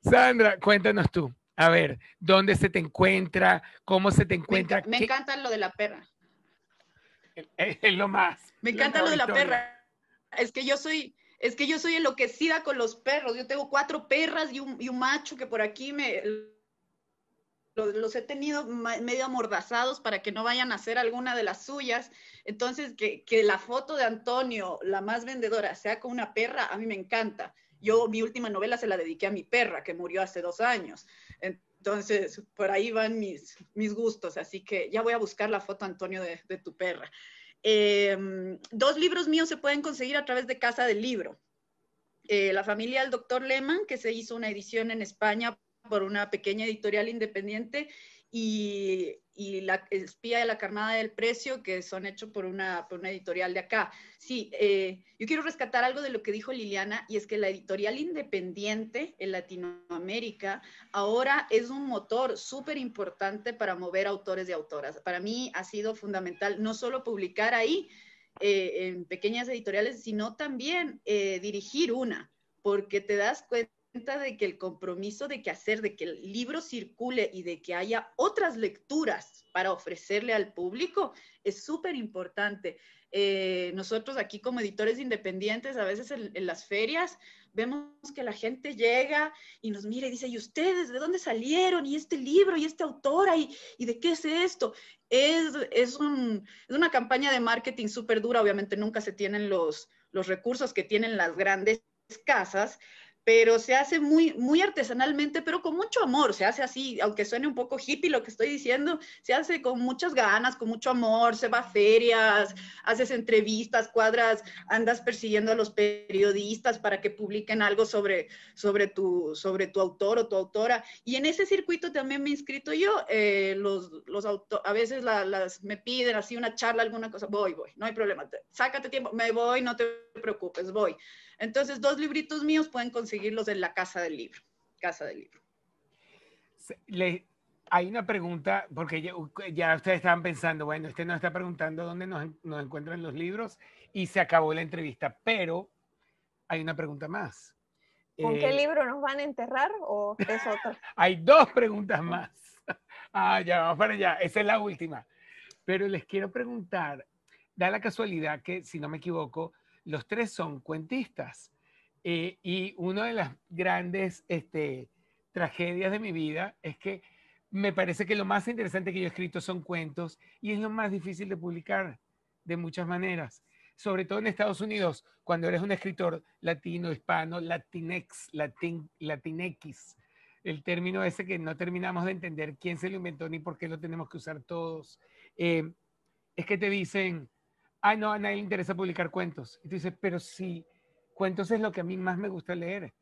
Sandra, cuéntanos tú. A ver, ¿dónde se te encuentra? ¿Cómo se te encuentra? Me, encanta lo de la perra. Eh, eh, es lo más. Me encanta lo de la perra. Es que yo soy, es que yo soy enloquecida con los perros. Yo tengo cuatro perras y un, macho que por aquí me los, he tenido medio amordazados para que no vayan a hacer alguna de las suyas. Entonces, que, que la foto de Antonio, la más vendedora, sea con una perra, a mí me encanta. Yo mi última novela se la dediqué a mi perra, que murió hace dos años. Entonces, por ahí van mis, mis gustos, así que ya voy a buscar la foto, Antonio, de, tu perra. Em, dos libros míos se pueden conseguir a través de Casa del Libro. Eh, la familia del doctor Lehman, que se hizo una edición en España por una pequeña editorial independiente, y y La espía de la carnada del precio, que son hechos por una, una editorial de acá. Sí, eh, yo quiero rescatar algo de lo que dijo Liliana, y es que la editorial independiente en Latinoamérica ahora es un motor súper importante para mover autores y autoras. Para mí ha sido fundamental no solo publicar ahí, eh, en pequeñas editoriales, sino también eh, dirigir una, porque te das cuenta de que el compromiso de que hacer, de que el libro circule y de que haya otras lecturas para ofrecerle al público es súper importante. Eh, nosotros aquí como editores independientes, a veces en, las ferias, vemos que la gente llega y nos mira y dice, ¿y ustedes de dónde salieron? ¿Y este libro? ¿Y este autor? ¿Y, y de qué es esto? Es, es, una campaña de marketing súper dura, obviamente nunca se tienen los, los recursos que tienen las grandes casas, pero se hace muy, muy artesanalmente, pero con mucho amor, se hace así, aunque suene un poco hippie lo que estoy diciendo, se hace con muchas ganas, con mucho amor, se va a ferias, haces entrevistas, cuadras, andas persiguiendo a los periodistas para que publiquen algo sobre, sobre, tu, sobre tu autor o tu autora. Y en ese circuito también me inscrito yo, eh, los, los a veces me piden así una charla, alguna cosa, voy, voy, no hay problema, sácate tiempo, me voy, no te preocupes, voy. Entonces, dos libritos míos pueden conseguirlos en la casa del libro. Casa del libro. hay una pregunta, porque ya, ustedes estaban pensando, bueno, usted nos está preguntando dónde nos, nos encuentran los libros y se acabó la entrevista, pero hay una pregunta más. ¿Con qué eh, libro nos van a enterrar o es otro? Hay dos preguntas más. Ah, ya vamos para allá. Esa es la última. Pero les quiero preguntar, da la casualidad que, si no me equivoco, los tres son cuentistas. Eh, y una de las grandes este, tragedias de mi vida es que me parece que lo más interesante que yo he escrito son cuentos y es lo más difícil de publicar de muchas maneras. Sobre todo en Estados Unidos, cuando eres un escritor latino, hispano, latinex, latin, latinex, el término ese que no terminamos de entender quién se lo inventó ni por qué lo tenemos que usar todos. Eh, es que te dicen, ay, no, a nadie le interesa publicar cuentos. entonces pero sí, cuentos es lo que a mí más me gusta leer.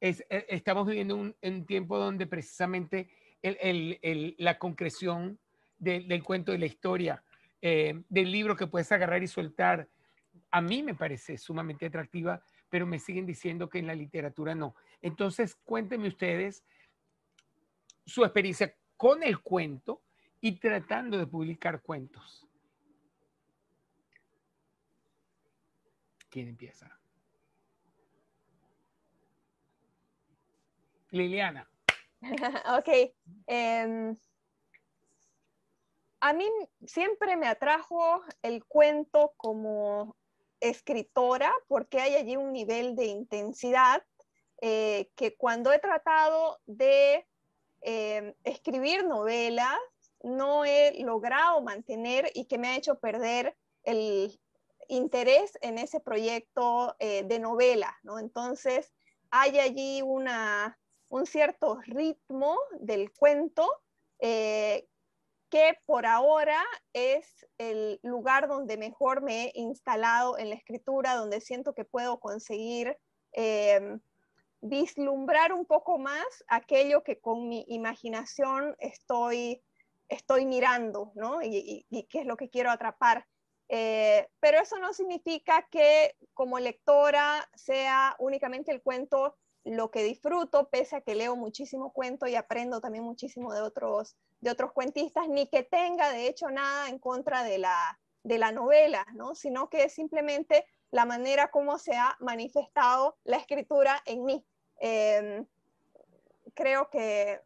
E, estamos viviendo un, un, tiempo donde precisamente la concreción del cuento, de la historia, eh, del libro que puedes agarrar y soltar, a mí me parece sumamente atractiva, pero me siguen diciendo que en la literatura no. Entonces, cuéntenme ustedes su experiencia con el cuento y tratando de publicar cuentos. ¿Quién empieza? Liliana. ok. Em, a mí siempre me atrajo el cuento como escritora porque hay allí un nivel de intensidad eh, que cuando he tratado de em, escribir novelas no he logrado mantener y que me ha hecho perder el, interés en ese proyecto eh, de novela, ¿no? Entonces, hay allí una, un cierto ritmo del cuento eh, que por ahora es el lugar donde mejor me he instalado en la escritura, donde siento que puedo conseguir eh, vislumbrar un poco más aquello que con mi imaginación estoy, estoy mirando, ¿no? Y, y qué es lo que quiero atrapar. Eh, pero eso no significa que como lectora sea únicamente el cuento lo que disfruto, pese a que leo muchísimo cuento y aprendo también muchísimo de otros, de otros cuentistas, ni que tenga de hecho nada en contra de la, de la novela, ¿no? sino que es simplemente la manera como se ha manifestado la escritura en mí. Em, creo que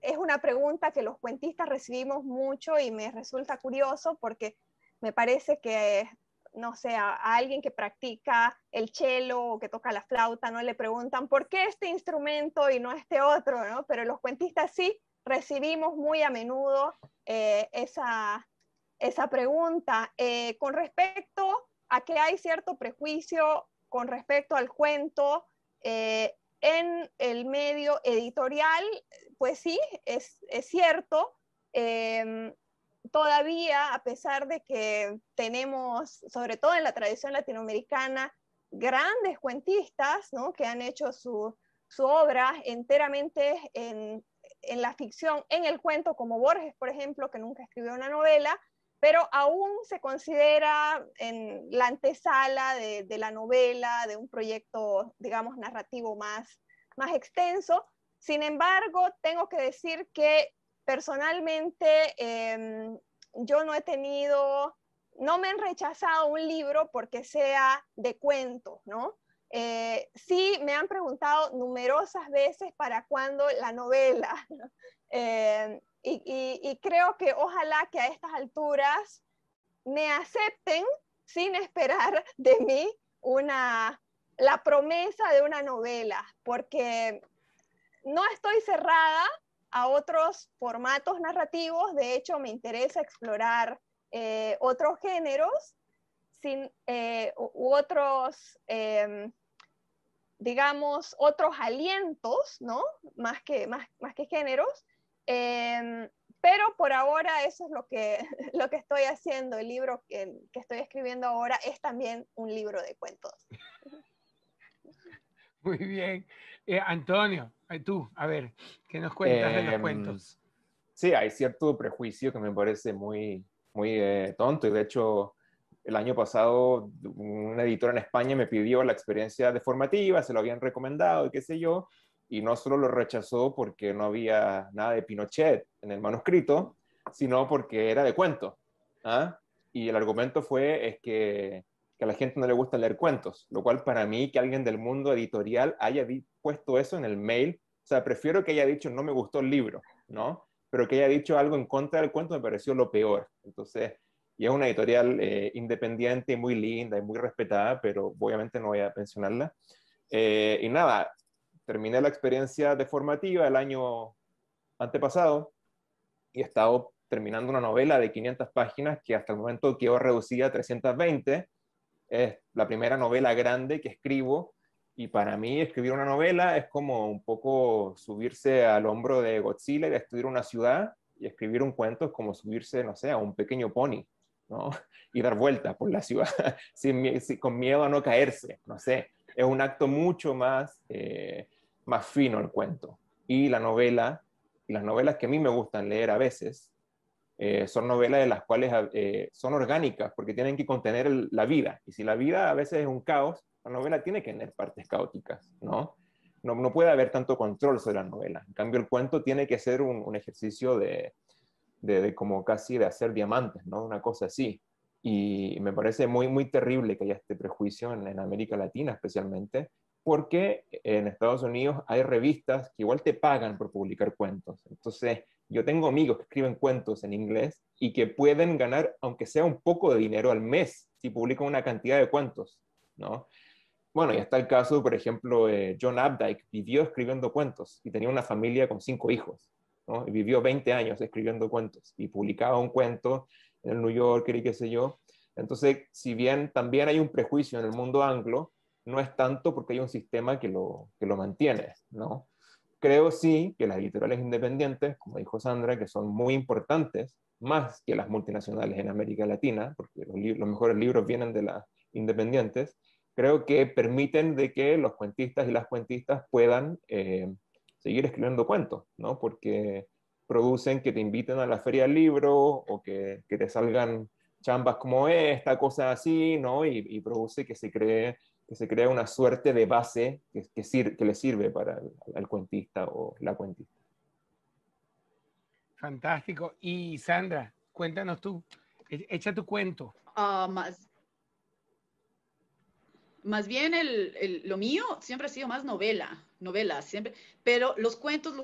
es una pregunta que los cuentistas recibimos mucho y me resulta curioso porque me parece que, no sé, a, alguien que practica el cello o que toca la flauta, no le preguntan por qué este instrumento y no este otro, ¿no? Pero los cuentistas sí recibimos muy a menudo eh, esa, esa pregunta. Eh, con respecto a que hay cierto prejuicio con respecto al cuento, eh, en el medio editorial, pues sí, es, cierto. Em, todavía, a pesar de que tenemos, sobre todo en la tradición latinoamericana, grandes cuentistas que han hecho su, obra enteramente en, la ficción, en el cuento, como Borges, por ejemplo, que nunca escribió una novela, pero aún se considera en la antesala de, la novela, de un proyecto, digamos, narrativo más, más extenso. Sin embargo, tengo que decir que personalmente em, yo no he tenido, no me han rechazado un libro porque sea de cuento, ¿no? Eh, sí me han preguntado numerosas veces para cuándo la novela. Em, y, creo que ojalá que a estas alturas me acepten sin esperar de mí la promesa de una novela, porque no estoy cerrada a otros formatos narrativos. De hecho, me interesa explorar eh, otros géneros sin, eh, u otros, em, digamos, otros alientos, ¿no? Más que, géneros. Em, pero por ahora eso es lo que, lo que estoy haciendo. El libro que, que estoy escribiendo ahora es también un libro de cuentos. Muy bien. Eh, Antonio, tú, a ver, ¿qué nos cuentas de los em, cuentos? Sí, hay cierto prejuicio que me parece muy, muy eh, tonto y de hecho el año pasado un editor en España me pidió la experiencia de formativa, se lo habían recomendado y qué sé yo, y no solo lo rechazó porque no había nada de Pinochet en el manuscrito, sino porque era de cuento. ¿ah? Y el argumento fue es que, a la gente no le gusta leer cuentos, lo cual para mí que alguien del mundo editorial haya visto puesto eso en el mail. O sea, prefiero que haya dicho no me gustó el libro, ¿no? Pero que haya dicho algo en contra del cuento me pareció lo peor. Entonces, y es una editorial eh, independiente y muy linda y muy respetada, pero obviamente no voy a mencionarla. Eh, y nada, terminé la experiencia de formativa el año antepasado y he estado terminando una novela de 500 páginas que hasta el momento quedó reducida a 320. Es la primera novela grande que escribo y para mí escribir una novela es como un poco subirse al hombro de Godzilla y destruir una ciudad y escribir un cuento es como subirse, no sé, a un pequeño pony, ¿no? Y dar vueltas por la ciudad sin, con miedo a no caerse, no sé. Es un acto mucho más, eh, más fino el cuento. Y la novela, las novelas que a mí me gustan leer a veces, eh, son novelas de las cuales ah, eh, son orgánicas porque tienen que contener la vida. Y si la vida a veces es un caos, la novela tiene que tener partes caóticas, ¿no? No, no puede haber tanto control sobre la novela. En cambio, el cuento tiene que ser un, ejercicio de, de, como casi de hacer diamantes, ¿no? Una cosa así. Y me parece muy, muy terrible que haya este prejuicio en América Latina especialmente, porque en Estados Unidos hay revistas que igual te pagan por publicar cuentos. Entonces, yo tengo amigos que escriben cuentos en inglés y que pueden ganar, aunque sea un poco de dinero al mes, si publican una cantidad de cuentos, ¿no? Bueno, y está el caso, por ejemplo, eh, John Updike vivió escribiendo cuentos y tenía una familia con cinco hijos, ¿no? Y vivió 20 años escribiendo cuentos y publicaba un cuento en el New Yorker y qué sé yo. Entonces, si bien también hay un prejuicio en el mundo anglo, no es tanto porque hay un sistema que lo, que lo mantiene, ¿no? creo sí que las editoriales independientes, como dijo Sandra, que son muy importantes, más que las multinacionales en América Latina, porque los, mejores libros vienen de las independientes, creo que permiten de que los cuentistas y las cuentistas puedan eh, seguir escribiendo cuentos, ¿no? Porque producen que te inviten a la feria del libro o que, te salgan chambas como esta, cosas así, ¿no? Y, y, produce que se cree que se crea una suerte de base que, que le sirve para el, cuentista o la cuentista. Fantástico. Y Sandra, cuéntanos tú, e, echa tu cuento. Ah, más, más bien lo mío siempre ha sido más novela, novela, siempre, pero los cuentos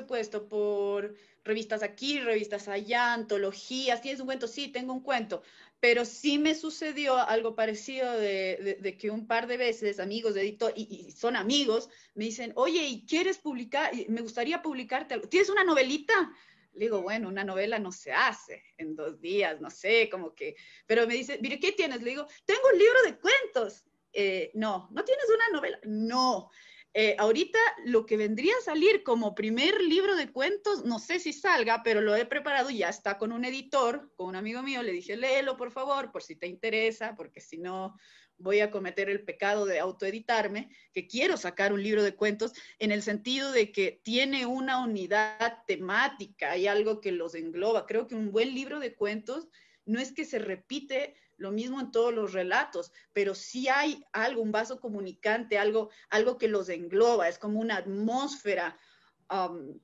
puesto por revistas aquí, revistas allá, antologías, tienes un cuento, sí, tengo un cuento, pero sí me sucedió algo parecido de, que un par de veces amigos de Edito, y, son amigos, me dicen, oye, ¿y quieres publicar? Me gustaría publicarte algo. ¿Tienes una novelita? Le digo, bueno, una novela no se hace en dos días, no sé, como que, pero me dice, mire, ¿qué tienes? Le digo, tengo un libro de cuentos. Eh, no, ¿no tienes una novela? No. Eh, ahorita lo que vendría a salir como primer libro de cuentos, no sé si salga, pero lo he preparado, y ya está con un editor, con un amigo mío, le dije, léelo por favor, por si te interesa, porque si no voy a cometer el pecado de autoeditarme, que quiero sacar un libro de cuentos en el sentido de que tiene una unidad temática, hay algo que los engloba. Creo que un buen libro de cuentos no es que se repite lo mismo en todos los relatos, pero sí hay algo, un vaso comunicante, algo, algo que los engloba, es como una atmósfera um,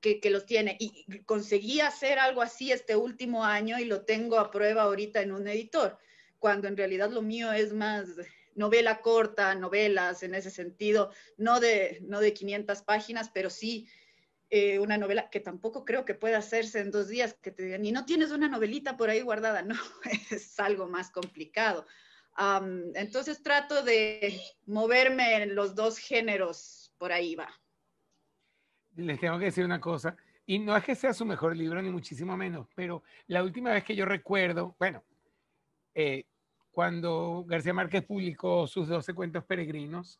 que, que, los tiene. Y conseguí hacer algo así este último año y lo tengo a prueba ahorita en un editor, cuando en realidad lo mío es más novela corta, novelas en ese sentido, no de, no de 500 páginas, pero sí eh, una novela, que tampoco creo que pueda hacerse en dos días, que te digan, y no tienes una novelita por ahí guardada, no, es algo más complicado. entonces trato de moverme en los dos géneros, por ahí va. Les tengo que decir una cosa, y no es que sea su mejor libro, ni muchísimo menos, pero la última vez que yo recuerdo, bueno, eh, cuando García Márquez publicó sus 12 cuentos peregrinos,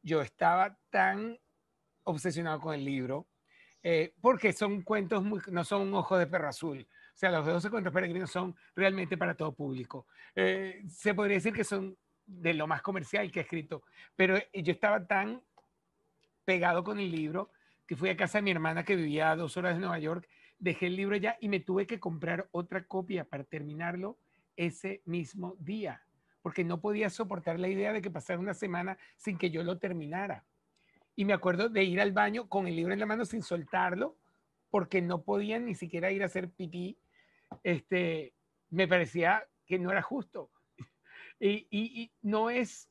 yo estaba tan obsesionado con el libro eh, porque son cuentos, no son un ojo de perra azul. O sea, los 12 cuentos peregrinos son realmente para todo público. Eh, se podría decir que son de lo más comercial que he escrito, pero yo estaba tan pegado con el libro que fui a casa de mi hermana que vivía a dos horas de Nueva York, dejé el libro allá y me tuve que comprar otra copia para terminarlo ese mismo día, porque no podía soportar la idea de que pasara una semana sin que yo lo terminara y me acuerdo de ir al baño con el libro en la mano sin soltarlo, porque no podían ni siquiera ir a hacer pipí. Este, me parecía que no era justo. Y, y, no es,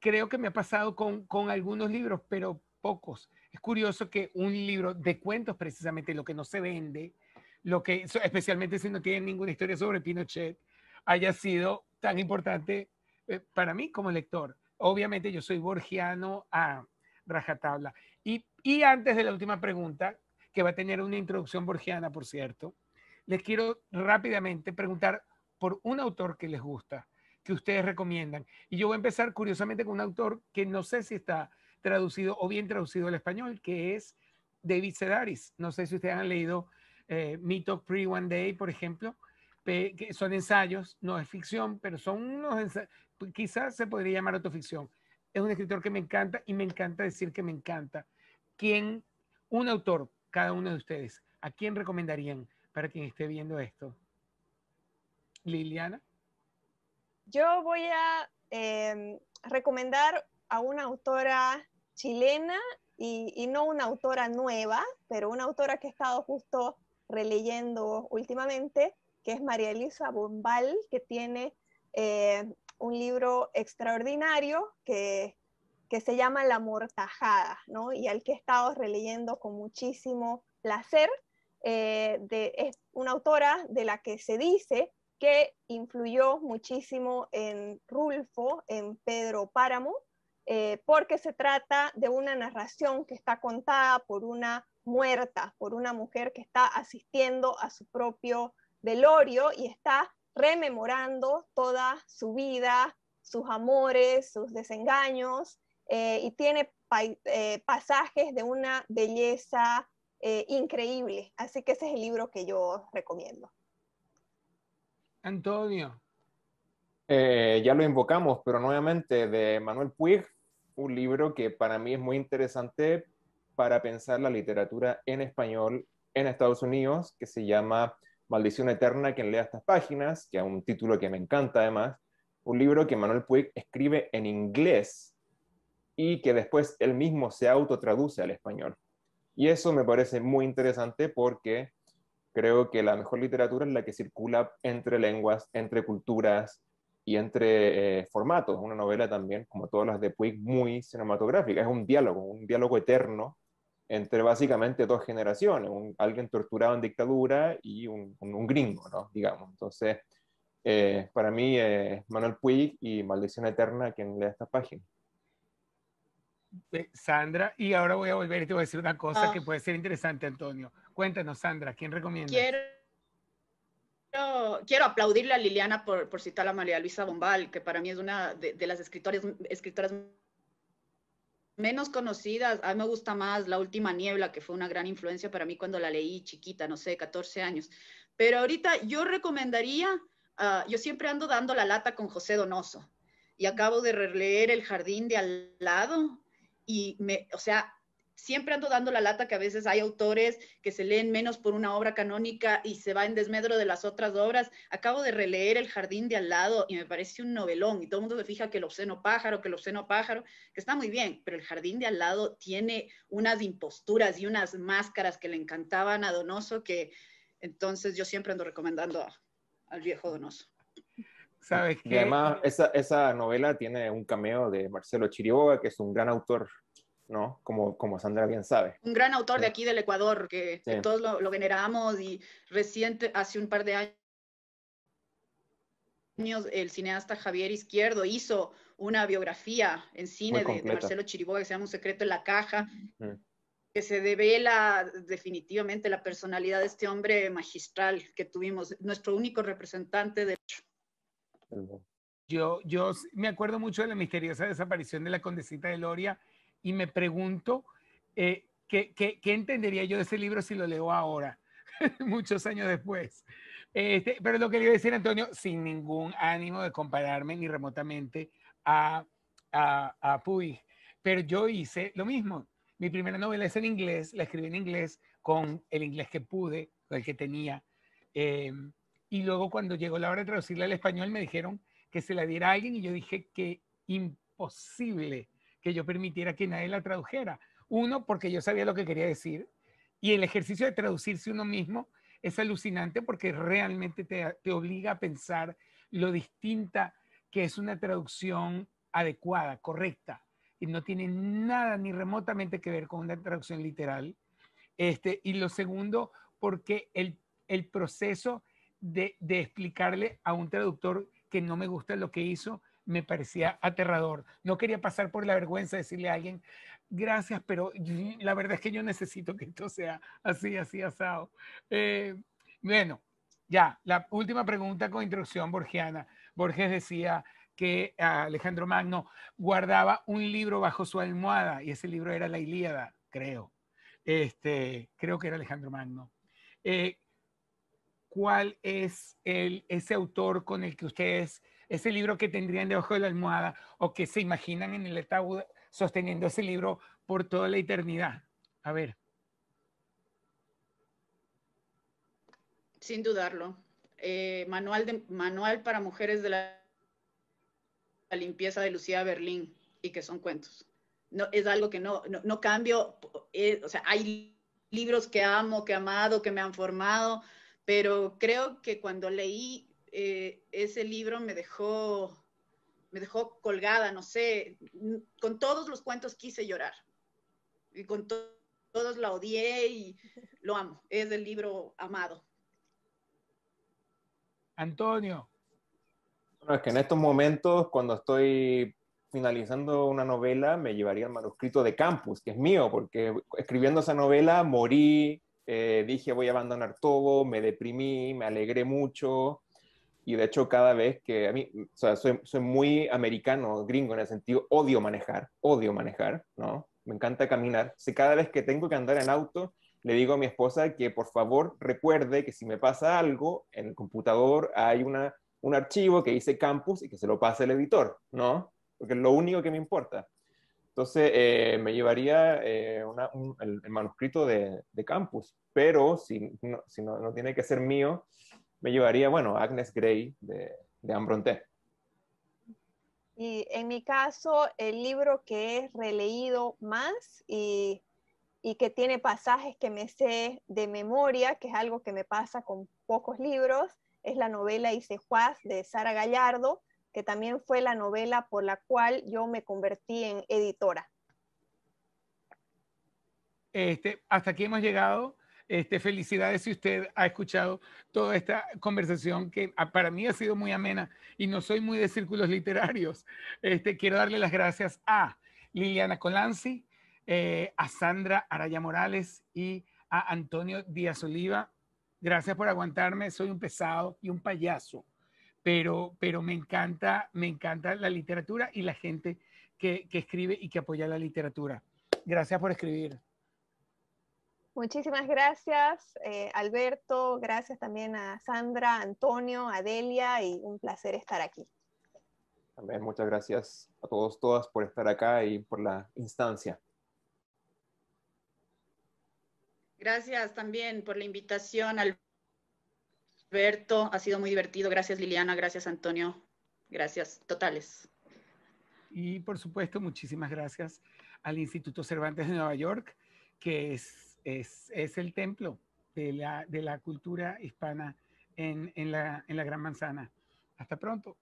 creo que me ha pasado con, con algunos libros, pero pocos. Es curioso que un libro de cuentos, precisamente lo que no se vende, lo que, especialmente si no tienen ninguna historia sobre Pinochet, haya sido tan importante eh, para mí como lector. Obviamente yo soy borgiano a, ah, rajatabla. Y, antes de la última pregunta, que va a tener una introducción borgiana, por cierto, les quiero rápidamente preguntar por un autor que les gusta, que ustedes recomiendan. Y yo voy a empezar curiosamente con un autor que no sé si está traducido o bien traducido al español, que es David Sedaris. No sé si ustedes han leído eh, Me Talk Free One Day, por ejemplo, que son ensayos, no es ficción, pero son unos ensayos, quizás se podría llamar autoficción, es un escritor que me encanta y me encanta decir que me encanta. ¿Quién, un autor, cada uno de ustedes, a quién recomendarían para quien esté viendo esto? Liliana. Yo voy a em, recomendar a una autora chilena y, no una autora nueva, pero una autora que he estado justo releyendo últimamente, que es María Elisa Bombal, que tiene eh, un libro extraordinario que, que se llama La Mortajada, ¿no? Y al que he estado releyendo con muchísimo placer. Eh, de, es una autora de la que se dice que influyó muchísimo en Rulfo, en Pedro Páramo, eh, porque se trata de una narración que está contada por una muerta, por una mujer que está asistiendo a su propio velorio y está rememorando toda su vida, sus amores, sus desengaños, eh, y tiene eh, pasajes de una belleza eh, increíble. Así que ese es el libro que yo recomiendo. Antonio. ya lo invocamos, pero nuevamente de Manuel Puig, un libro que para mí es muy interesante para pensar la literatura en español en Estados Unidos, que se llama Maldición Eterna, quien lea estas páginas, que es un título que me encanta además, un libro que Manuel Puig escribe en inglés y que después él mismo se autotraduce al español. Y eso me parece muy interesante porque creo que la mejor literatura es la que circula entre lenguas, entre culturas y entre eh, formatos. Una novela también, como todas las de Puig, muy cinematográfica. Es un diálogo, un diálogo eterno entre básicamente dos generaciones, un, alguien torturado en dictadura y un, gringo, ¿no? digamos. Entonces, eh, para mí eh, Manuel Puig y Maldición Eterna quien lea esta página. Sandra, y ahora voy a volver y te voy a decir una cosa ah. que puede ser interesante, Antonio. Cuéntanos, Sandra, ¿quién recomienda? Quiero, quiero, aplaudirle a Liliana por, citar a María Luisa Bombal, que para mí es una de, las escritoras, escritoras menos conocidas, a mí me gusta más La Última Niebla, que fue una gran influencia para mí cuando la leí chiquita, no sé, 14 años. Pero ahorita yo recomendaría, ah, yo siempre ando dando la lata con José Donoso y acabo de releer El Jardín de al lado y me, o sea, siempre ando dando la lata que a veces hay autores que se leen menos por una obra canónica y se va en desmedro de las otras obras. Acabo de releer El jardín de al lado y me parece un novelón y todo el mundo se fija que el obsceno pájaro, que el obsceno pájaro, que está muy bien, pero el jardín de al lado tiene unas imposturas y unas máscaras que le encantaban a Donoso que entonces yo siempre ando recomendando al viejo Donoso. ¿Sabes qué? Y además esa, esa novela tiene un cameo de Marcelo Chiriboga, que es un gran autor ¿no? Como, como Sandra bien sabe. Un gran autor de eh, aquí del Ecuador, que, todos lo, lo, veneramos y reciente, hace un par de años, el cineasta Javier Izquierdo hizo una biografía en cine de, Marcelo Chiriboga que se llama Un secreto en la caja, que se devela definitivamente la personalidad de este hombre magistral que tuvimos, nuestro único representante de... Yo, yo me acuerdo mucho de la misteriosa desaparición de la condesita de Loria, y me pregunto eh, ¿qué, qué, entendería yo de ese libro si lo leo ahora, muchos años después. Este, pero lo que le iba a decir, Antonio, sin ningún ánimo de compararme ni remotamente a, a, a Puig, pero yo hice lo mismo. Mi primera novela es en inglés, la escribí en inglés con el inglés que pude, el que tenía. Em, y luego cuando llegó la hora de traducirla al español me dijeron que se la diera a alguien y yo dije que imposible que yo permitiera que nadie la tradujera. Uno, porque yo sabía lo que quería decir. Y el ejercicio de traducirse uno mismo es alucinante porque realmente te, obliga a pensar lo distinta que es una traducción adecuada, correcta. Y no tiene nada ni remotamente que ver con una traducción literal. Este, y lo segundo, porque el, proceso de, de explicarle a un traductor que no me gusta lo que hizo, me parecía aterrador. No quería pasar por la vergüenza de decirle a alguien, gracias, pero la verdad es que yo necesito que esto sea así, así, asado. Eh, bueno, ya, la última pregunta con introducción borgiana. Borges decía que Alejandro Magno guardaba un libro bajo su almohada y ese libro era la Ilíada, creo. Este, creo que era Alejandro Magno. Eh, ¿Cuál es el, ese autor con el que ustedes ese libro que tendrían de ojo de la almohada o que se imaginan en el ataúd sosteniendo ese libro por toda la eternidad. A ver. Sin dudarlo. Eh, manual, de, manual para mujeres de la, la limpieza de Lucía Berlín y que son cuentos. No, es algo que no, no, cambio. Eh, o sea, hay libros que amo, que he amado, que me han formado, pero creo que cuando leí eh, ese libro me dejó, me dejó colgada, no sé, con todos los cuentos quise llorar y con todos la odié y lo amo, es el libro amado. Antonio. Bueno, es que en estos momentos, cuando estoy finalizando una novela, me llevaría el manuscrito de Campus, que es mío, porque escribiendo esa novela morí, eh, dije voy a abandonar todo, me deprimí, me alegré mucho, y de hecho cada vez que a mí, o sea, soy, soy muy americano, gringo en el sentido, odio manejar, odio manejar, ¿no? Me encanta caminar. Si cada vez que tengo que andar en auto, le digo a mi esposa que por favor recuerde que si me pasa algo, en el computador hay una, un archivo que dice campus y que se lo pase el editor, ¿no? Porque es lo único que me importa. Entonces, eh, me llevaría eh, una, el, manuscrito de, de, campus, pero si, si no, no tiene que ser mío, me llevaría, bueno, Agnes Grey de, de Y en mi caso, el libro que he releído más y, que tiene pasajes que me sé de memoria, que es algo que me pasa con pocos libros, es la novela Isejuaz de Sara Gallardo, que también fue la novela por la cual yo me convertí en editora. Este, hasta aquí hemos llegado. Este, felicidades si usted ha escuchado toda esta conversación que ah, para mí ha sido muy amena y no soy muy de círculos literarios. Este, quiero darle las gracias a Liliana Colanzi, eh, a Sandra Araya Morales y a Antonio Díaz Oliva. Gracias por aguantarme, soy un pesado y un payaso, pero, pero me, encanta, me encanta la literatura y la gente que escribe y que apoya la literatura. Gracias por escribir. Muchísimas gracias, eh, Alberto. Gracias también a Sandra, Antonio, Adelia y un placer estar aquí. También muchas gracias a todos, todas por estar acá y por la instancia. Gracias también por la invitación, Alberto. Ha sido muy divertido. Gracias, Liliana. Gracias, Antonio. Gracias, totales. Y por supuesto, muchísimas gracias al Instituto Cervantes de Nueva York, que es es, el templo de la, cultura hispana en la Gran Manzana. Hasta pronto.